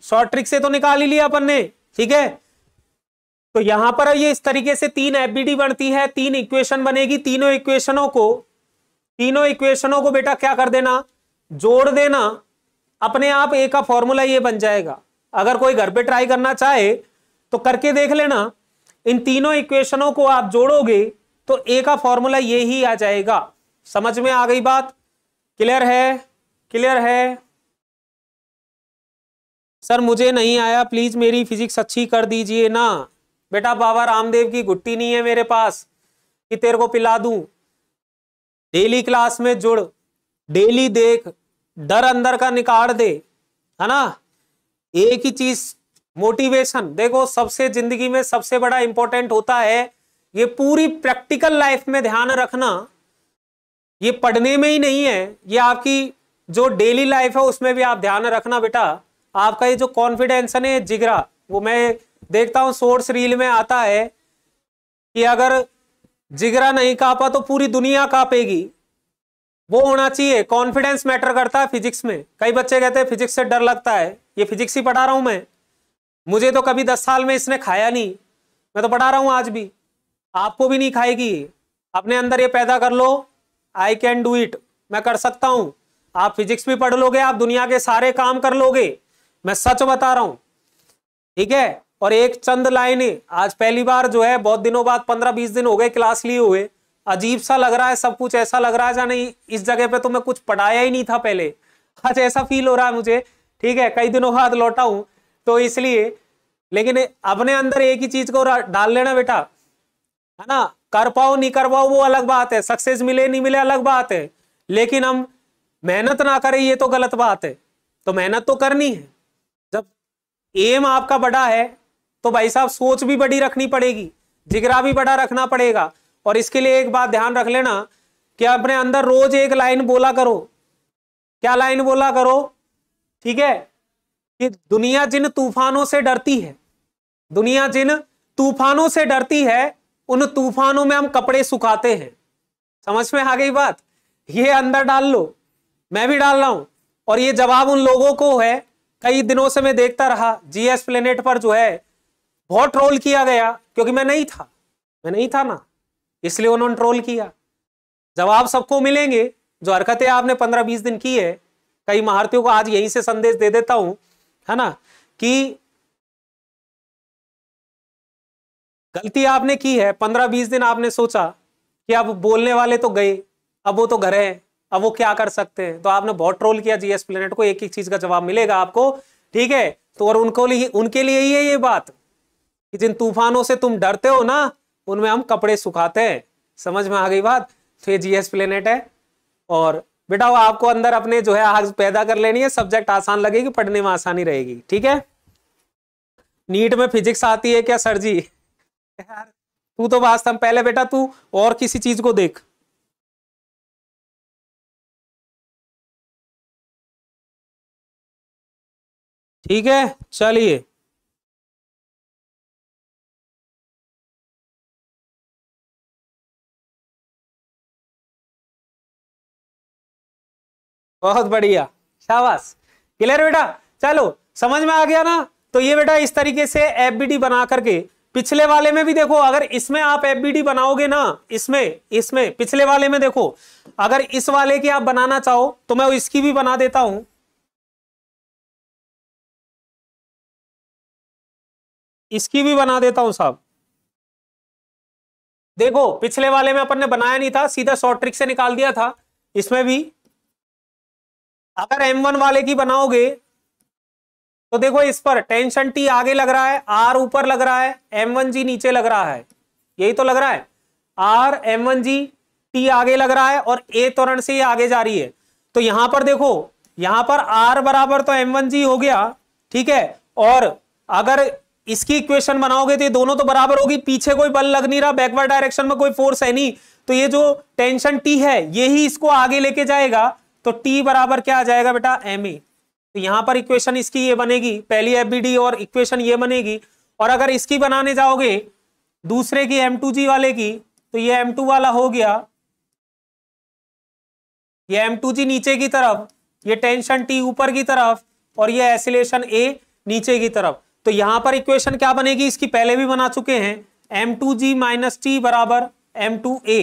शॉर्ट ट्रिक से तो निकाल ही लिया अपन ने ठीक है तो यहां पर ये इस तरीके से तीन एफबीडी बनती है तीन इक्वेशन बनेगी तीनों इक्वेशनों को तीनों इक्वेशनों को बेटा क्या कर देना जोड़ देना अपने आप ए का फॉर्मूला ये बन जाएगा अगर कोई घर पे ट्राई करना चाहे तो करके देख लेना इन तीनों इक्वेशनों को आप जोड़ोगे तो ए का फॉर्मूला ये ही आ जाएगा समझ में आ गई बात क्लियर है क्लियर है सर मुझे नहीं आया प्लीज मेरी फिजिक्स अच्छी कर दीजिए ना बेटा बाबा रामदेव की गुट्टी नहीं है मेरे पास कि तेरे को पिला दू डेली क्लास में जुड़ डेली देख डर अंदर का निकाल दे है ना एक ही चीज मोटिवेशन देखो सबसे जिंदगी में सबसे बड़ा इंपॉर्टेंट होता है ये पूरी प्रैक्टिकल लाइफ में ध्यान रखना ये पढ़ने में ही नहीं है ये आपकी जो डेली लाइफ है उसमें भी आप ध्यान रखना बेटा आपका ये जो कॉन्फिडेंस है जिगरा वो मैं देखता हूँ सोर्स रील में आता है कि अगर जिगरा नहीं कापा तो पूरी दुनिया कापेगी वो होना चाहिए कॉन्फिडेंस मैटर करता है फिजिक्स में कई बच्चे कहते हैं फिजिक्स से डर लगता है ये फिजिक्स ही पढ़ा रहा हूं मैं मुझे तो कभी दस साल में इसने खाया नहीं मैं तो पढ़ा रहा हूं आज भी आपको भी नहीं खाएगी अपने अंदर ये पैदा कर लो आई कैन डू इट मैं कर सकता हूं आप फिजिक्स भी पढ़ लोगे आप दुनिया के सारे काम कर लोगे मैं सच बता रहा हूं ठीक है और एक चंद लाइन आज पहली बार जो है बहुत दिनों बाद पंद्रह बीस दिन हो गए क्लास लिए हुए अजीब सा लग रहा है सब कुछ ऐसा लग रहा है जाने इस जगह पे तो मैं कुछ पढ़ाया ही नहीं था पहले आज ऐसा फील हो रहा है मुझे ठीक है कई दिनों बाद लौटा हूं तो इसलिए लेकिन अपने अंदर एक ही चीज को डाल लेना बेटा है ना कर पाओ नहीं कर पाओ वो अलग बात है सक्सेस मिले नहीं मिले अलग बात है लेकिन हम मेहनत ना करें ये तो गलत बात है तो मेहनत तो करनी है जब एम आपका बड़ा है तो भाई साहब सोच भी बड़ी रखनी पड़ेगी जिगरा भी बड़ा रखना पड़ेगा और इसके लिए एक बात ध्यान रख लेना कि अपने अंदर रोज एक लाइन बोला करो क्या लाइन बोला करो ठीक है कि दुनिया जिन तूफानों से डरती है दुनिया जिन तूफानों से डरती है उन तूफानों में हम कपड़े सुखाते हैं समझ में आ गई बात ये अंदर डाल लो मैं भी डाल रहा हूं और ये जवाब उन लोगों को है कई दिनों से मैं देखता रहा जीएस प्लेनेट पर जो है बहुत ट्रोल किया गया क्योंकि मैं नहीं था मैं नहीं था ना इसलिए उन्होंने ट्रोल किया जवाब सबको मिलेंगे जो हरकतें आपने पंद्रह बीस दिन की है कई महारतियों को आज यहीं से संदेश दे देता हूं है ना कि गलती आपने की है पंद्रह बीस दिन आपने सोचा कि अब बोलने वाले तो गए अब वो तो घर हैं अब वो क्या कर सकते हैं तो आपने बहुत ट्रोल किया जीएस प्लेनेट को एक एक चीज का जवाब मिलेगा आपको ठीक है तो और उनको लिए उनके लिए ही है ये बात कि जिन तूफानों से तुम डरते हो ना उनमें हम कपड़े सुखाते हैं समझ में आ गई बात तो ये जीएस प्लेनेट है और बेटा वो आपको अंदर अपने जो है आग पैदा कर लेनी है सब्जेक्ट आसान लगेगी पढ़ने में आसानी रहेगी ठीक है नीट में फिजिक्स आती है क्या सर जी यार तू तो वास्तव पहले बेटा तू और किसी चीज को देख ठीक है चलिए बहुत बढ़िया शाबाश क्लियर बेटा चलो समझ में आ गया ना तो ये बेटा इस तरीके से एफ बना करके पिछले वाले में भी देखो अगर इसमें आप एफ बनाओगे ना इसमें इसमें पिछले वाले में देखो अगर इस वाले की आप बनाना चाहो तो मैं इसकी भी बना देता हूं इसकी भी बना देता हूं साहब देखो पिछले वाले में अपन ने बनाया नहीं था सीधा शॉर्ट ट्रिक से निकाल दिया था इसमें भी अगर एम वन वाले की बनाओगे तो देखो इस पर टेंशन टी आगे लग रहा है आर ऊपर लग रहा है एम वन जी नीचे लग रहा है यही तो लग रहा है R m one g T आगे लग रहा है और ए तोरण से ये आगे जा रही है तो यहां पर देखो यहां पर आर बराबर तो एम वन जी हो गया ठीक है और अगर इसकी इक्वेशन बनाओगे तो ये दोनों तो बराबर होगी पीछे कोई बल लग नहीं रहा बैकवर्ड डायरेक्शन में कोई फोर्स है नहीं तो ये जो टेंशन टी है ये ही इसको आगे लेके जाएगा तो टी बराबर क्या आ जाएगा बेटा एम ए तो यहां पर इक्वेशन इसकी ये बनेगी पहली एफ और इक्वेशन ये बनेगी और अगर इसकी बनाने जाओगे दूसरे की एम टू जी वाले की तो ये एम टू वाला हो गया ये एम टू जी नीचे की तरफ ये टेंशन टी ऊपर की तरफ और ये एसिलेशन ए नीचे की तरफ तो यहां पर इक्वेशन क्या बनेगी इसकी पहले भी बना चुके हैं एम टू जी माइनस टी बराबर एम टू ए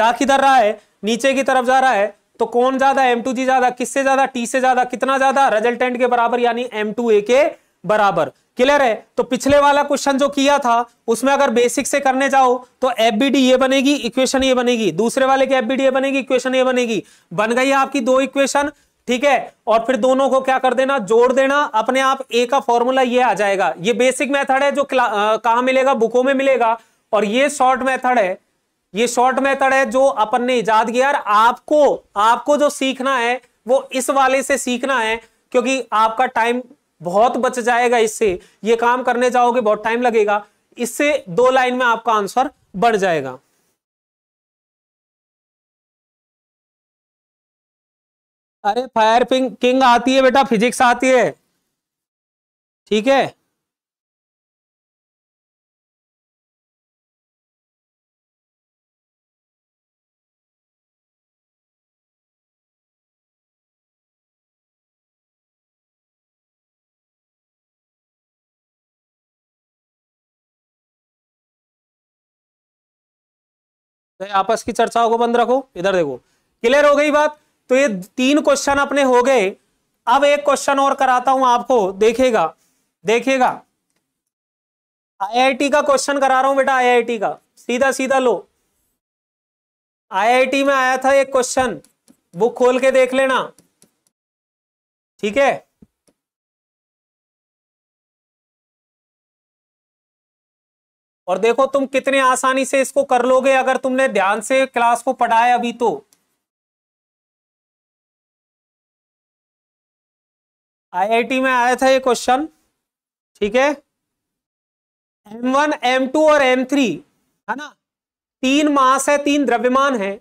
जा किधर रहा है नीचे की तरफ जा रहा है तो कौन ज्यादा एम टू जी ज्यादा किससे ज्यादा टी से ज्यादा कितना ज्यादा रिजल्टेंट के बराबर यानी एम टू ए के बराबर क्लियर है तो पिछले वाला क्वेश्चन जो किया था उसमें अगर बेसिक से करने जाओ तो एफबीडी ये बनेगी इक्वेशन ये बनेगी दूसरे वाले की एफबीडी ये बनेगी इक्वेशन ये बनेगी बन गई आपकी दो इक्वेशन ठीक है और फिर दोनों को क्या कर देना जोड़ देना अपने आप ए का फॉर्मूला ये आ जाएगा ये बेसिक मेथड है जो कहा मिलेगा बुकों में मिलेगा और ये शॉर्ट मेथड है ये शॉर्ट मेथड है जो अपन ने इजाद किया आपको आपको जो सीखना है वो इस वाले से सीखना है क्योंकि आपका टाइम बहुत बच जाएगा इससे ये काम करने जाओगे बहुत टाइम लगेगा इससे दो लाइन में आपका आंसर बढ़ जाएगा अरे फायर किंग आती है बेटा फिजिक्स आती है ठीक है तो आपस की चर्चाओं को बंद रखो इधर देखो क्लियर हो गई बात तो ये तीन क्वेश्चन अपने हो गए अब एक क्वेश्चन और कराता हूं आपको देखेगा देखेगा आईआईटी का क्वेश्चन करा रहा हूं बेटा आईआईटी का सीधा सीधा लो आईआईटी में आया था एक क्वेश्चन बुक खोल के देख लेना ठीक है और देखो तुम कितने आसानी से इसको कर लोगे अगर तुमने ध्यान से क्लास को पढ़ाया अभी तो आईआईटी में आया था ये क्वेश्चन ठीक है एम वन एम टू और एम थ्री है ना तीन मास है तीन द्रव्यमान है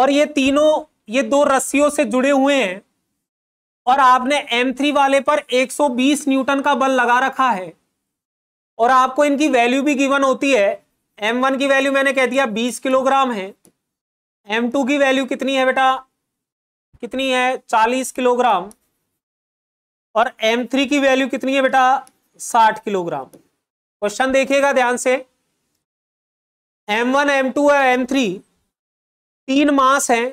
और ये तीनों ये दो रस्सियों से जुड़े हुए हैं और आपने M3 वाले पर 120 न्यूटन का बल लगा रखा है और आपको इनकी वैल्यू भी गिवन होती है एम वन की वैल्यू मैंने कह दिया बीस किलोग्राम है एम टू की वैल्यू कितनी है बेटा कितनी है चालीस किलोग्राम और एम थ्री की वैल्यू कितनी है बेटा साठ किलोग्राम क्वेश्चन देखिएगा ध्यान से एम वन एम टू है एम थ्री तीन मास हैं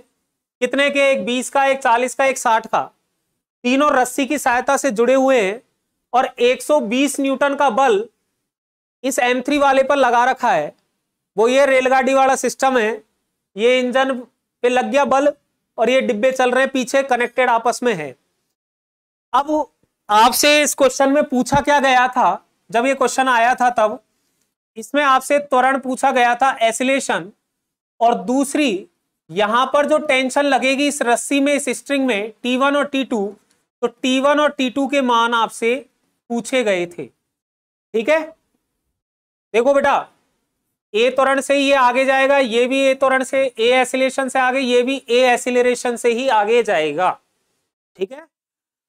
कितने के एक बीस का एक चालीस का एक साठ का तीनों रस्सी की सहायता से जुड़े हुए हैं और 120 न्यूटन का बल इस M3 वाले पर लगा रखा है वो ये रेलगाड़ी वाला सिस्टम है ये इंजन पे लग गया बल और ये डिब्बे चल रहे हैं पीछे कनेक्टेड आपस में है अब आपसे इस क्वेश्चन में पूछा क्या गया था जब ये क्वेश्चन आया था तब इसमें आपसे त्वरण पूछा गया था एसिलेशन और दूसरी यहां पर जो टेंशन लगेगी इस रस्सी में इस स्ट्रिंग में T1 और T2 तो T1 और T2 के मान आपसे पूछे गए थे ठीक है देखो बेटा ए त्वरण से ये आगे जाएगा ये भी ए त्वरण से ए एसिलेशन से आगे ये भी ए एसिलेशन से ही आगे जाएगा ठीक है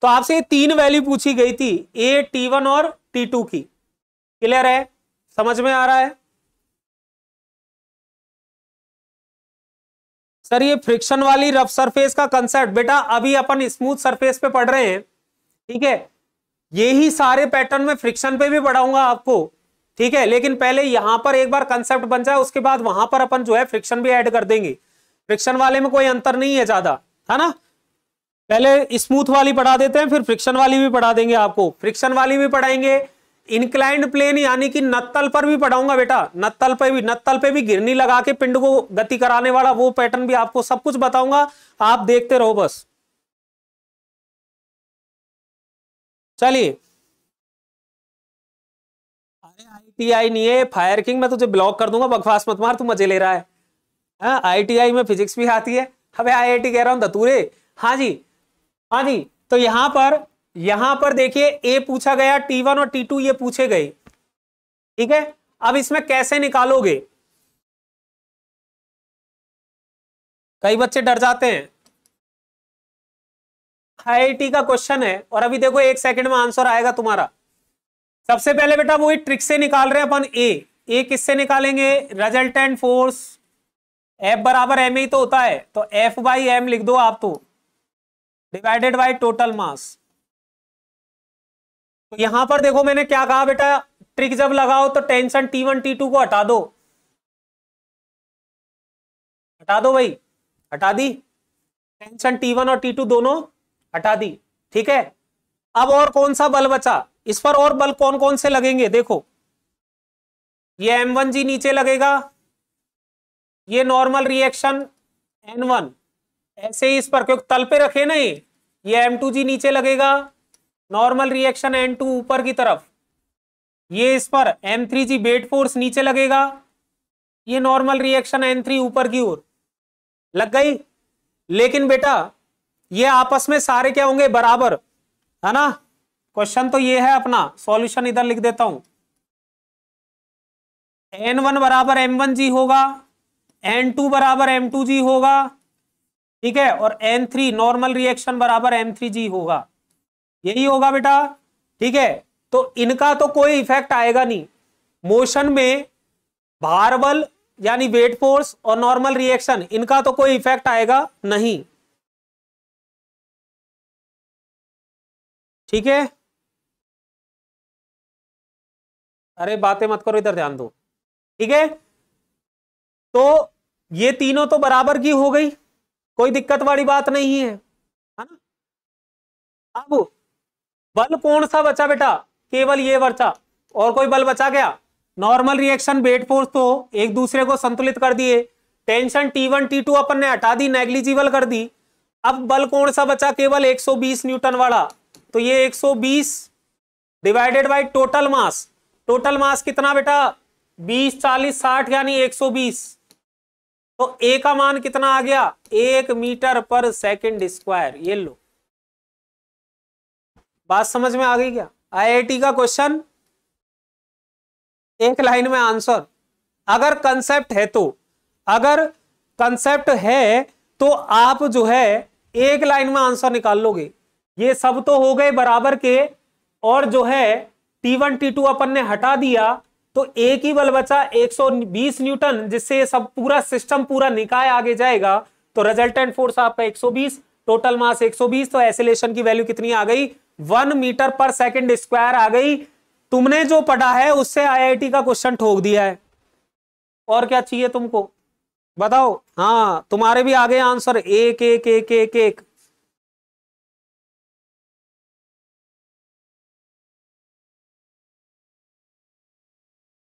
तो आपसे ये तीन वैल्यू पूछी गई थी ए टी वन और टी टू की क्लियर है समझ में आ रहा है सर ये फ्रिक्शन वाली रफ सरफेस का कंसेप्ट बेटा अभी अपन स्मूथ सरफेस पे पढ़ रहे हैं ठीक है ये ही सारे पैटर्न में फ्रिक्शन पे भी पढ़ाऊंगा आपको ठीक है लेकिन पहले यहां पर एक बार कंसेप्ट बन जाए उसके बाद वहां पर अपन जो है फ्रिक्शन भी ऐड कर देंगे फ्रिक्शन वाले में कोई अंतर नहीं है ज्यादा है ना पहले स्मूथ वाली पढ़ा देते हैं फिर फ्रिक्शन वाली भी पढ़ा देंगे आपको फ्रिक्शन वाली भी पढ़ाएंगे इनक्लाइंड प्लेन यानी कि नत्तल पर भी पढ़ाऊंगा बेटा नत्तल पर भी नत्तल पे भी गिरनी लगा के पिंड को गति कराने वाला वो पैटर्न भी आपको सब कुछ बताऊंगा आप देखते रहो बस चलिए आई नहीं है फायर किंग मैं तुझे ब्लॉक कर दूंगा बकवास मत मार तू मजे ले रहा है आई हाँ, में फिजिक्स भी आती है अबे आई कह रहा हूं दतूरे हाँ जी हाँ जी तो यहां पर यहां पर देखिए ए पूछा गया टी वन और टी टू ये पूछे गए ठीक है अब इसमें कैसे निकालोगे कई बच्चे डर जाते हैं आईआईटी का क्वेश्चन है और अभी देखो एक सेकंड में आंसर आएगा तुम्हारा सबसे पहले बेटा वही ट्रिक से निकाल रहे हैं अपन ए ए किससे निकालेंगे रिजल्टेंट फोर्स एफ बराबर एम ही तो होता है तो एफ बाई एम लिख दो आप तो डिवाइडेड बाई टोटल मास तो यहां पर देखो मैंने क्या कहा बेटा ट्रिक जब लगाओ तो tension T one T two को हटा दो हटा दो भाई हटा दी टेंशन टी वन और टी टू दोनों हटा दी ठीक है अब और कौन सा बल बचा इस पर और बल कौन कौन से लगेंगे देखो ये जी नीचे लगेगा ये नॉर्मल रिएक्शन एन वन ऐसे ही इस पर क्योंकि तल पे रखे ना ये ये जी नीचे लगेगा नॉर्मल रिएक्शन एन टू ऊपर की तरफ ये इस पर M three G weight force नीचे लगेगा ये नॉर्मल रिएक्शन एन थ्री ऊपर की ओर लग गई लेकिन बेटा ये आपस में सारे क्या होंगे बराबर है ना क्वेश्चन तो ये है अपना सॉल्यूशन इधर लिख देता हूं एन वन बराबर एम वन जी होगा एन टू बराबर एम टू जी होगा ठीक है और एन थ्री नॉर्मल रिएक्शन बराबर एम थ्री जी होगा यही होगा बेटा ठीक है तो इनका तो कोई इफेक्ट आएगा नहीं मोशन में भार बल यानी वेट फोर्स और नॉर्मल रिएक्शन इनका तो कोई इफेक्ट आएगा नहीं ठीक है अरे बातें मत करो इधर ध्यान दो ठीक है तो ये तीनों तो बराबर की हो गई कोई दिक्कत वाली बात नहीं है ना अब बल कौन सा बचा बेटा केवल ये बचा और कोई बल बचा गया नॉर्मल रिएक्शन बेट फोर्स तो एक दूसरे को संतुलित कर दिए tension T one T two अपन ने हटा दी नेग्लिजिबल कर दी अब बल कौन सा बचा केवल 120 न्यूटन वाला तो ये 120 divided by total mass total mass कितना बेटा बीस चालीस साठ यानी एक सौ बीस तो ए का मान कितना आ गया एक मीटर पर सेकंड स्क्वायर ये लो बात समझ में आ गई क्या आईआईटी का क्वेश्चन एक लाइन में आंसर अगर कंसेप्ट है तो अगर कंसेप्ट है तो आप जो है एक लाइन में आंसर निकाल लोगे ये सब तो हो गए बराबर के और जो है टी वन टी टू अपन ने हटा दिया तो एक ही बल बचा 120 न्यूटन जिससे ये सब पूरा सिस्टम पूरा निकाय आगे जाएगा तो रिजल्टेंट फोर्स आपका 120 टोटल मास 120 तो एसिलेशन की वैल्यू कितनी आ गई वन मीटर पर सेकंड स्क्वायर आ गई तुमने जो पढ़ा है उससे आईआईटी का क्वेश्चन ठोक दिया है और क्या चाहिए तुमको बताओ हाँ तुम्हारे भी आगे आंसर एक एक एक एक एक एक एक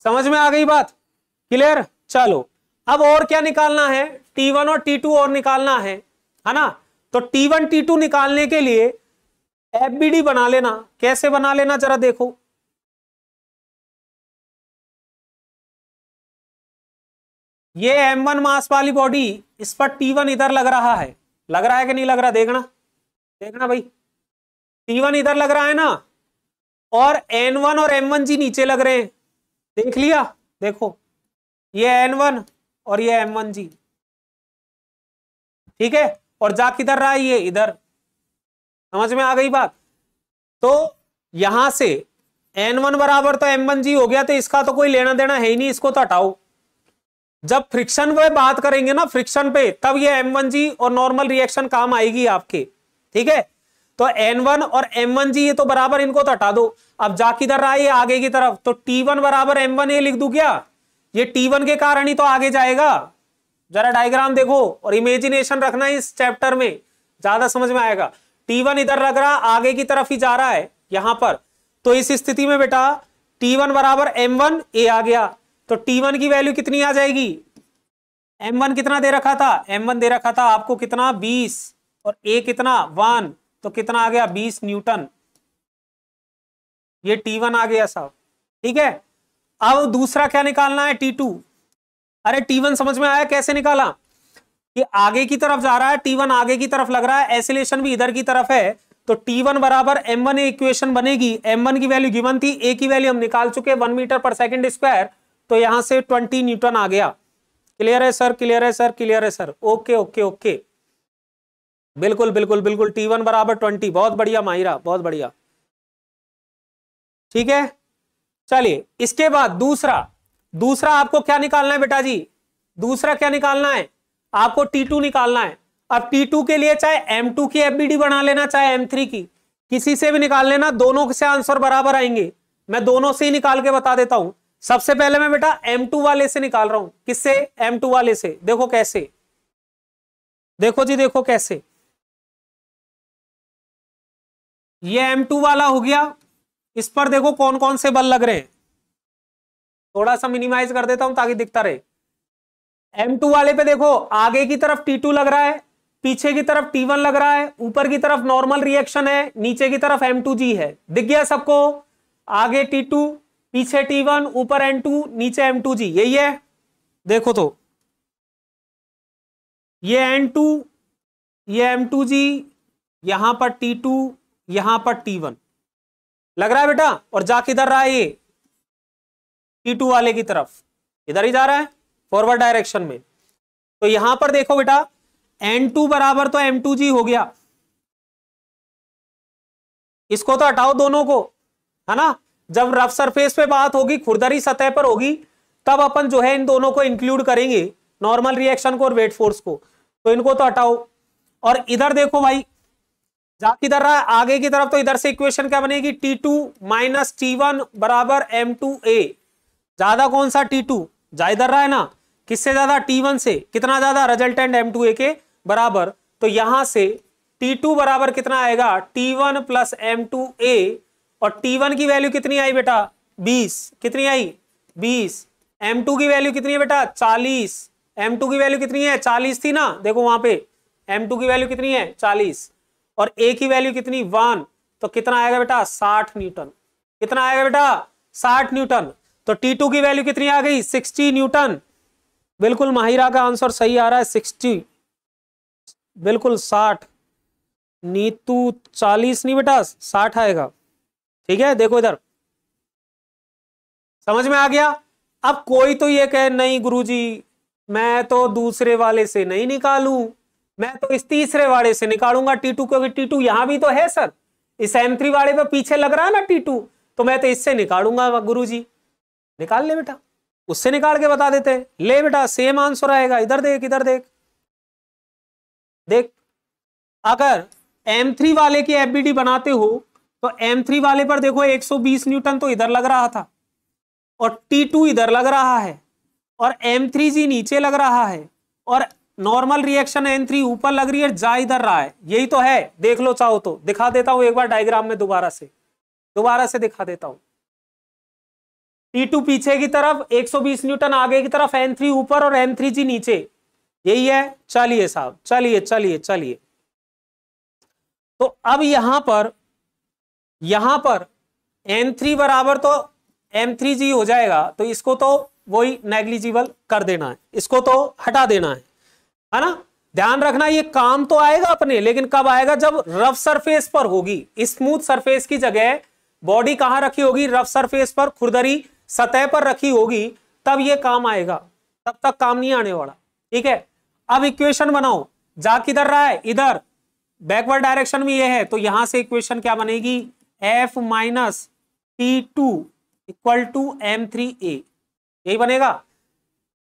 समझ में आ गई बात क्लियर चलो अब और क्या निकालना है T1 और T2 और निकालना है है ना तो T1 T2 निकालने के लिए FBD बना लेना कैसे बना लेना जरा देखो ये M1 मास वाली बॉडी इस पर T1 इधर लग रहा है लग रहा है कि नहीं लग रहा देखना देखना भाई T1 इधर लग रहा है ना और N1 और M1 जी नीचे लग रहे हैं देख लिया देखो ये एन वन और ये एम वन जी ठीक है और जा किधर रहा है ये इधर समझ में आ गई बात तो यहां से एन वन बराबर तो एम वन जी हो गया तो इसका तो कोई लेना देना है ही नहीं इसको तो हटाओ जब फ्रिक्शन पे बात करेंगे ना फ्रिक्शन पे तब ये एम वन जी और नॉर्मल रिएक्शन काम आएगी आपके ठीक है तो वन और एम वन जी ये तो बराबर इनको तो हटा दो अब जा किधर रहा है ये आगे की तरफ तो टी वन बराबर वन ये लिख दू क्या ये टी वन के कारण ही तो आगे जाएगा जरा डायग्राम देखो और इमेजिनेशन रखना इस चैप्टर में ज्यादा समझ में आएगा T1 इधर लग रहा आगे की तरफ ही जा रहा है यहां पर तो इस स्थिति में बेटा T1 बराबर M1 ए आ गया तो T1 की वैल्यू कितनी आ जाएगी M1 कितना दे रखा था M1 दे रखा था आपको कितना 20 और A कितना वन तो कितना आ गया बीस न्यूटन ये टी वन आ गया साहब ठीक है अब दूसरा क्या निकालना है टी टू अरे टी वन समझ में आया कैसे निकाला कि आगे की तरफ जा रहा है टी वन आगे की तरफ लग रहा है एसिलेशन भी इधर की तरफ है तो टी वन बराबर एम वन इक्वेशन बनेगी एम वन की वैल्यू गिवन थी ए की वैल्यू हम निकाल चुके वन मीटर पर सेकेंड स्क्वायर तो यहां से ट्वेंटी न्यूटन आ गया क्लियर है सर क्लियर है सर क्लियर है सर ओके ओके ओके बिल्कुल बिल्कुल बिल्कुल टी वन बराबर ट्वेंटी बहुत बढ़िया माहिरा बहुत बढ़िया ठीक है चलिए इसके बाद दूसरा दूसरा आपको क्या निकालना है बेटा जी दूसरा क्या निकालना है आपको टी टू निकालना है अब टी टू के लिए चाहे एम टू की एफबीडी बना लेना चाहे एम थ्री की किसी से भी निकाल लेना दोनों से आंसर बराबर आएंगे मैं दोनों से ही निकाल के बता देता हूं सबसे पहले मैं बेटा एम टू वाले से निकाल रहा हूं किससे एम टू वाले से देखो कैसे देखो जी देखो कैसे ये M2 वाला हो गया इस पर देखो कौन कौन से बल लग रहे हैं थोड़ा सा मिनिमाइज कर देता हूं ताकि दिखता रहे M2 वाले पे देखो आगे की तरफ T2 लग रहा है पीछे की तरफ T1 लग रहा है ऊपर की तरफ नॉर्मल रिएक्शन है नीचे की तरफ जी है दिख गया सबको आगे टू पीछे वन ऊपर टू नीचे जी यही है देखो तो ये N2 ये M2G यहां पर T2 यहां पर टी वन लग रहा है बेटा और जा किधर रहा है ये टी टू वाले की तरफ इधर ही जा रहा है फॉरवर्ड डायरेक्शन में तो यहां पर देखो बेटा एन टू बराबर तो एम टू जी हो गया इसको तो हटाओ दोनों को है ना जब रफ सरफेस पे बात होगी खुरदरी सतह पर होगी तब अपन जो है इन दोनों को इंक्लूड करेंगे नॉर्मल रिएक्शन को और वेट फोर्स को तो इनको तो हटाओ और इधर देखो भाई किधर रहा आगे की तरफ तो इधर से इक्वेशन क्या बनेगी T two minus T one बराबर एम टू ए ज्यादा कौन सा टी टू जा इधर रहा है ना किससे ज्यादा टी वन से कितना ज्यादा रिजल्टेंट एम टू ए के बराबर तो यहां से टी टू बराबर कितना आएगा T one plus M two A और टी वन की वैल्यू कितनी आई बेटा बीस कितनी आई बीस एम टू की वैल्यू कितनी है बेटा चालीस एम टू की वैल्यू कितनी है चालीस थी ना देखो वहां पे एम टू की वैल्यू कितनी है चालीस और ए की वैल्यू कितनी वन तो कितना आएगा बेटा साठ न्यूटन कितना आएगा बेटा साठ न्यूटन तो टी टू की वैल्यू कितनी आ गई सिक्सटी न्यूटन बिल्कुल माहिरा का आंसर सही आ रहा है सिक्सटी बिल्कुल साठ नीतू चालीस नहीं बेटा साठ आएगा ठीक है देखो इधर समझ में आ गया अब कोई तो ये कहे नहीं गुरुजी मैं तो दूसरे वाले से नहीं निकालू मैं तो इस तीसरे वाड़े से निकालूंगा टी टू क्योंकि टी टू यहां भी तो है सर इस एम थ्री वाड़े पर पीछे लग रहा है ना टी टू तो मैं तो इससे निकालूंगा गुरु जी निकाल ले बेटा उससे निकाल के बता देते हैं ले बेटा सेम आंसर आएगा इधर देख इधर देख देख अगर एम थ्री वाले की एफबीडी बनाते हो तो एम थ्री वाले पर देखो 120 न्यूटन तो इधर लग रहा था और टी टू इधर लग रहा है और एम थ्री जी नीचे लग रहा है और नॉर्मल रिएक्शन एन थ्री ऊपर लग रही है जा इधर रहा है यही तो है देख लो चाहो तो दिखा देता हूं एक बार डायग्राम में दोबारा से दोबारा से दिखा देता हूं टू पीछे की तरफ 120 न्यूटन आगे की तरफ एन थ्री ऊपर और एन थ्री जी नीचे यही है चलिए साहब चलिए चलिए चलिए तो अब यहां पर यहां पर एन थ्री बराबर तो थ्री जी हो जाएगा तो इसको तो वही नेग्लिजिबल कर देना है इसको तो हटा देना है है ना ध्यान रखना ये काम तो आएगा अपने लेकिन कब आएगा जब रफ सरफेस पर होगी स्मूथ सरफेस की जगह बॉडी कहां रखी होगी रफ सरफेस पर खुरदरी सतह पर रखी होगी तब ये काम आएगा तब तक काम नहीं आने वाला ठीक है अब इक्वेशन बनाओ जा किधर रहा है इधर बैकवर्ड डायरेक्शन में ये है तो यहां से इक्वेशन क्या बनेगी F minus T two equal to M three A यही बनेगा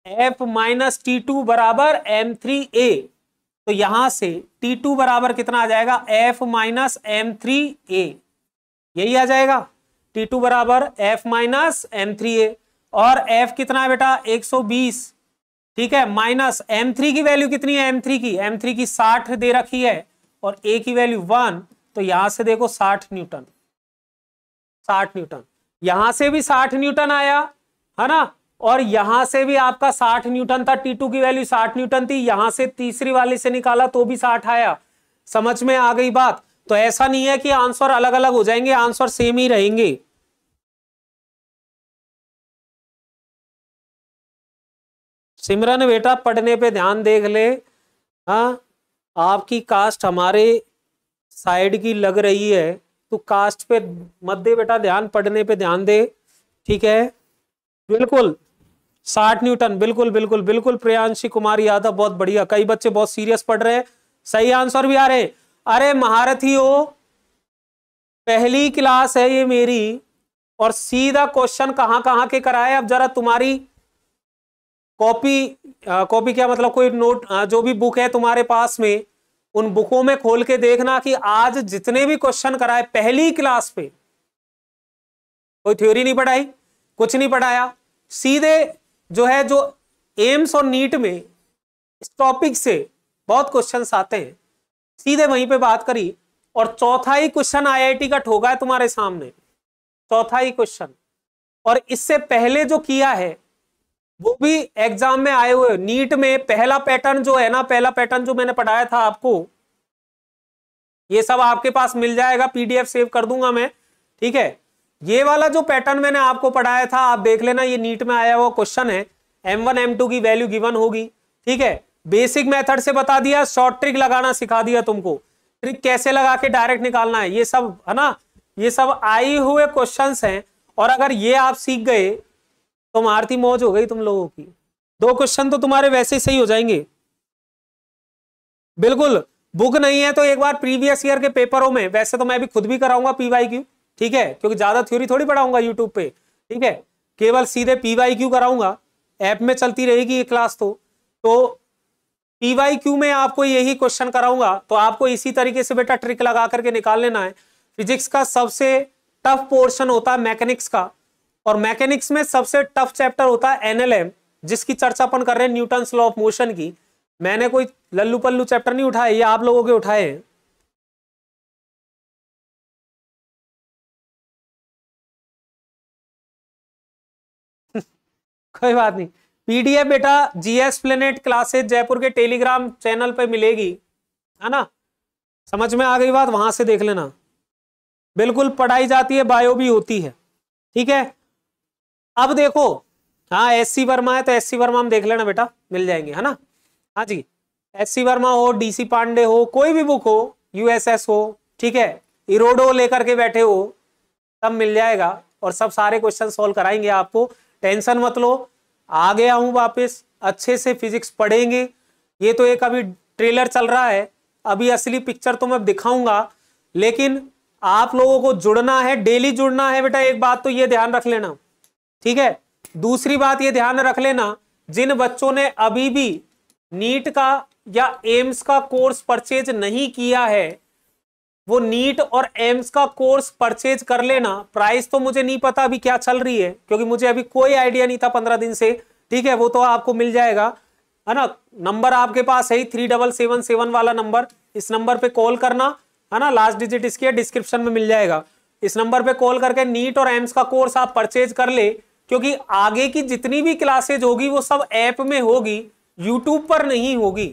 एफ माइनस टी टू बराबर एम थ्री ए तो यहां से टी टू बराबर कितना आ जाएगा F minus M three A यही आ जाएगा टी टू बराबर F minus M three A और एफ कितना है बेटा बीस ठीक है माइनस एम थ्री की वैल्यू कितनी है एम थ्री की एम थ्री की साठ दे रखी है और ए की वैल्यू वन तो यहां से देखो साठ न्यूटन साठ न्यूटन यहां से भी साठ न्यूटन आया है ना और यहां से भी आपका 60 न्यूटन था T2 की वैल्यू 60 न्यूटन थी यहां से तीसरी वाले से निकाला तो भी 60 आया समझ में आ गई बात तो ऐसा नहीं है कि आंसर अलग अलग हो जाएंगे आंसर सेम ही रहेंगे सिमरन बेटा पढ़ने पे ध्यान देख ले हा? आपकी कास्ट हमारे साइड की लग रही है तो कास्ट पे मत दे बेटा ध्यान पढ़ने पे ध्यान दे ठीक है बिल्कुल साठ न्यूटन बिल्कुल बिल्कुल बिल्कुल प्रियांशी कुमार यादव बहुत बढ़िया कई बच्चे बहुत सीरियस पढ़ रहे हैं सही आंसर भी आ रहे अरे महारथी हो पहली क्लास है ये मेरी और सीधा क्वेश्चन कहाँ कहाँ के कराए अब जरा तुम्हारी कॉपी कॉपी क्या मतलब कोई नोट आ, जो भी बुक है तुम्हारे पास में उन बुकों में खोल के देखना कि आज जितने भी क्वेश्चन कराए पहली क्लास पे कोई थ्योरी नहीं पढ़ाई कुछ नहीं पढ़ाया सीधे जो है जो एम्स और नीट में इस टॉपिक से बहुत क्वेश्चन आते हैं सीधे वहीं पे बात करी और चौथा ही क्वेश्चन आईआईटी का ठोका है तुम्हारे सामने चौथा ही क्वेश्चन और इससे पहले जो किया है वो भी एग्जाम में आए हुए नीट में पहला पैटर्न जो है ना पहला पैटर्न जो मैंने पढ़ाया था आपको ये सब आपके पास मिल जाएगा पीडीएफ सेव कर दूंगा मैं ठीक है ये वाला जो पैटर्न मैंने आपको पढ़ाया था आप देख लेना ये नीट में आया हुआ क्वेश्चन है एम वन एम टू की वैल्यू गिवन होगी ठीक है बेसिक मेथड से बता दिया शॉर्ट ट्रिक लगाना सिखा दिया तुमको ट्रिक कैसे लगा के डायरेक्ट निकालना है ये सब है ना ये सब आए हुए क्वेश्चन हैं और अगर ये आप सीख गए तो मारती मौज हो गई तुम लोगों की दो क्वेश्चन तो तुम्हारे वैसे ही सही हो जाएंगे बिल्कुल बुक नहीं है तो एक बार प्रीवियस ईयर के पेपरों में वैसे तो मैं भी खुद भी कराऊंगा पीवाई क्यू ठीक है क्योंकि ज्यादा थ्योरी थोड़ी पढ़ाऊंगा यूट्यूब पे ठीक है केवल सीधे पी वाई क्यू कराऊंगा ऐप में चलती रहेगी ये क्लास तो तो पी वाई क्यू में आपको यही क्वेश्चन कराऊंगा तो आपको इसी तरीके से बेटा ट्रिक लगा करके निकाल लेना है फिजिक्स का सबसे टफ पोर्शन होता है मैकेनिक्स का और मैकेनिक्स में सबसे टफ चैप्टर होता है एनएलएम जिसकी चर्चा अपन कर रहे हैं न्यूटन लॉ ऑफ मोशन की मैंने कोई लल्लू पल्लू चैप्टर नहीं उठाया ये आप लोगों के उठाए हैं कोई बात नहीं पीडीएफ बेटा जीएस प्लेनेट क्लासेज जयपुर के टेलीग्राम चैनल पे मिलेगी है ना समझ में आ गई बात वहां से देख लेना बिल्कुल पढ़ाई जाती है बायो भी होती है ठीक है अब देखो हाँ एस सी वर्मा है तो एस सी वर्मा हम देख लेना बेटा मिल जाएंगे है ना हाँ जी एस सी वर्मा हो डीसी पांडे हो कोई भी बुक हो यूएसएस हो ठीक है इरोडो लेकर के बैठे हो सब मिल जाएगा और सब सारे क्वेश्चन सोल्व कराएंगे आपको टेंशन मत लो आ गया हूँ वापस अच्छे से फिजिक्स पढ़ेंगे ये तो एक अभी ट्रेलर चल रहा है अभी असली पिक्चर तो मैं दिखाऊंगा लेकिन आप लोगों को जुड़ना है डेली जुड़ना है बेटा एक बात तो ये ध्यान रख लेना ठीक है दूसरी बात ये ध्यान रख लेना जिन बच्चों ने अभी भी नीट का या एम्स का कोर्स परचेज नहीं किया है वो नीट और एम्स का कोर्स परचेज कर लेना प्राइस तो मुझे नहीं पता अभी क्या चल रही है क्योंकि मुझे अभी कोई आइडिया नहीं था पंद्रह दिन से ठीक है वो तो आपको मिल जाएगा है ना नंबर आपके पास है ही थ्री डबल सेवन सेवन वाला नंबर इस नंबर पे कॉल करना है ना लास्ट डिजिट इसके डिस्क्रिप्शन में मिल जाएगा इस नंबर पे कॉल करके नीट और एम्स का कोर्स आप परचेज कर ले क्योंकि आगे की जितनी भी क्लासेज होगी वो सब ऐप में होगी यूट्यूब पर नहीं होगी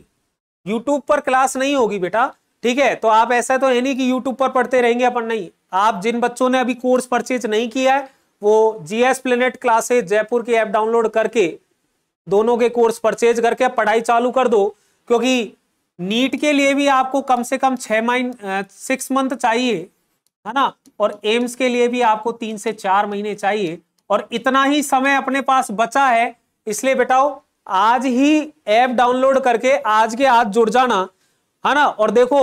यूट्यूब पर क्लास नहीं होगी बेटा ठीक है तो आप ऐसा तो है नहीं कि यूट्यूब पर पढ़ते रहेंगे अपन नहीं आप जिन बच्चों ने अभी कोर्स परचेज नहीं किया है वो जीएस प्लेनेट क्लासेज जयपुर की ऐप डाउनलोड करके दोनों के कोर्स परचेज करके पढ़ाई चालू कर दो क्योंकि नीट के लिए भी आपको कम से कम छह माइन सिक्स मंथ चाहिए है ना और एम्स के लिए भी आपको तीन से चार महीने चाहिए और इतना ही समय अपने पास बचा है इसलिए बेटाओ आज ही ऐप डाउनलोड करके आज के आज जुड़ जाना है हाँ ना और देखो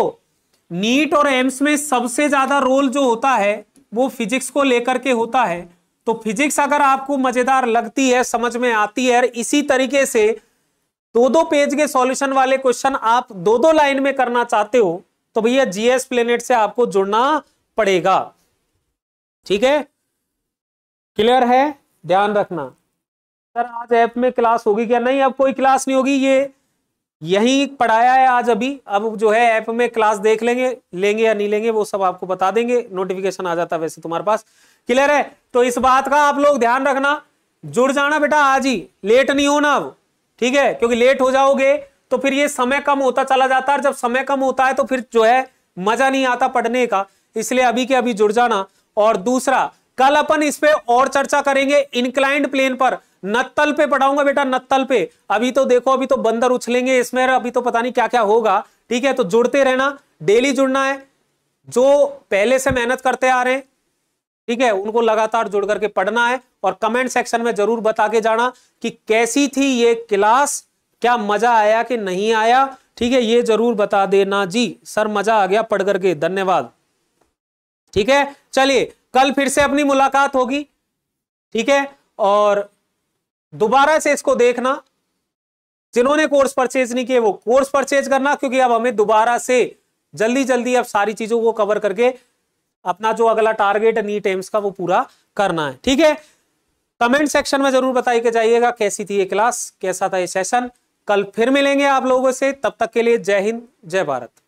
नीट और एम्स में सबसे ज्यादा रोल जो होता है वो फिजिक्स को लेकर के होता है तो फिजिक्स अगर आपको मजेदार लगती है समझ में आती है इसी तरीके से दो दो पेज के सॉल्यूशन वाले क्वेश्चन आप दो दो लाइन में करना चाहते हो तो भैया जीएस प्लेनेट से आपको जुड़ना पड़ेगा ठीक है क्लियर है ध्यान रखना सर आज ऐप में क्लास होगी क्या नहीं अब कोई क्लास नहीं होगी ये यही पढ़ाया है आज अभी अब जो है ऐप में क्लास देख लेंगे लेंगे या नहीं लेंगे वो सब आपको बता देंगे नोटिफिकेशन आ जाता है वैसे तुम्हारे पास क्लियर है तो इस बात का आप लोग ध्यान रखना जुड़ जाना बेटा आज ही लेट नहीं होना अब ठीक है क्योंकि लेट हो जाओगे तो फिर ये समय कम होता चला जाता है जब समय कम होता है तो फिर जो है मजा नहीं आता पढ़ने का इसलिए अभी के अभी जुड़ जाना और दूसरा कल अपन इस पे और चर्चा करेंगे इनक्लाइंट प्लेन पर नत्तल पे पढ़ाऊंगा बेटा नत्तल पे अभी तो देखो अभी तो बंदर उछलेंगे इसमें अभी तो पता नहीं क्या क्या होगा ठीक है तो जुड़ते रहना डेली जुड़ना है जो पहले से मेहनत करते आ रहे हैं ठीक है उनको लगातार जुड़ करके पढ़ना है और कमेंट सेक्शन में जरूर बता के जाना कि कैसी थी ये क्लास क्या मजा आया कि नहीं आया ठीक है ये जरूर बता देना जी सर मजा आ गया पढ़ करके धन्यवाद ठीक है चलिए कल फिर से अपनी मुलाकात होगी ठीक है और दोबारा से इसको देखना जिन्होंने कोर्स परचेज नहीं किए वो कोर्स परचेज करना क्योंकि अब हमें दोबारा से जल्दी जल्दी अब सारी चीजों को कवर करके अपना जो अगला टारगेट नीट एम्स का वो पूरा करना है ठीक है कमेंट सेक्शन में जरूर बताइए जाइएगा कैसी थी ये क्लास कैसा था ये सेशन कल फिर मिलेंगे आप लोगों से तब तक के लिए जय हिंद जय भारत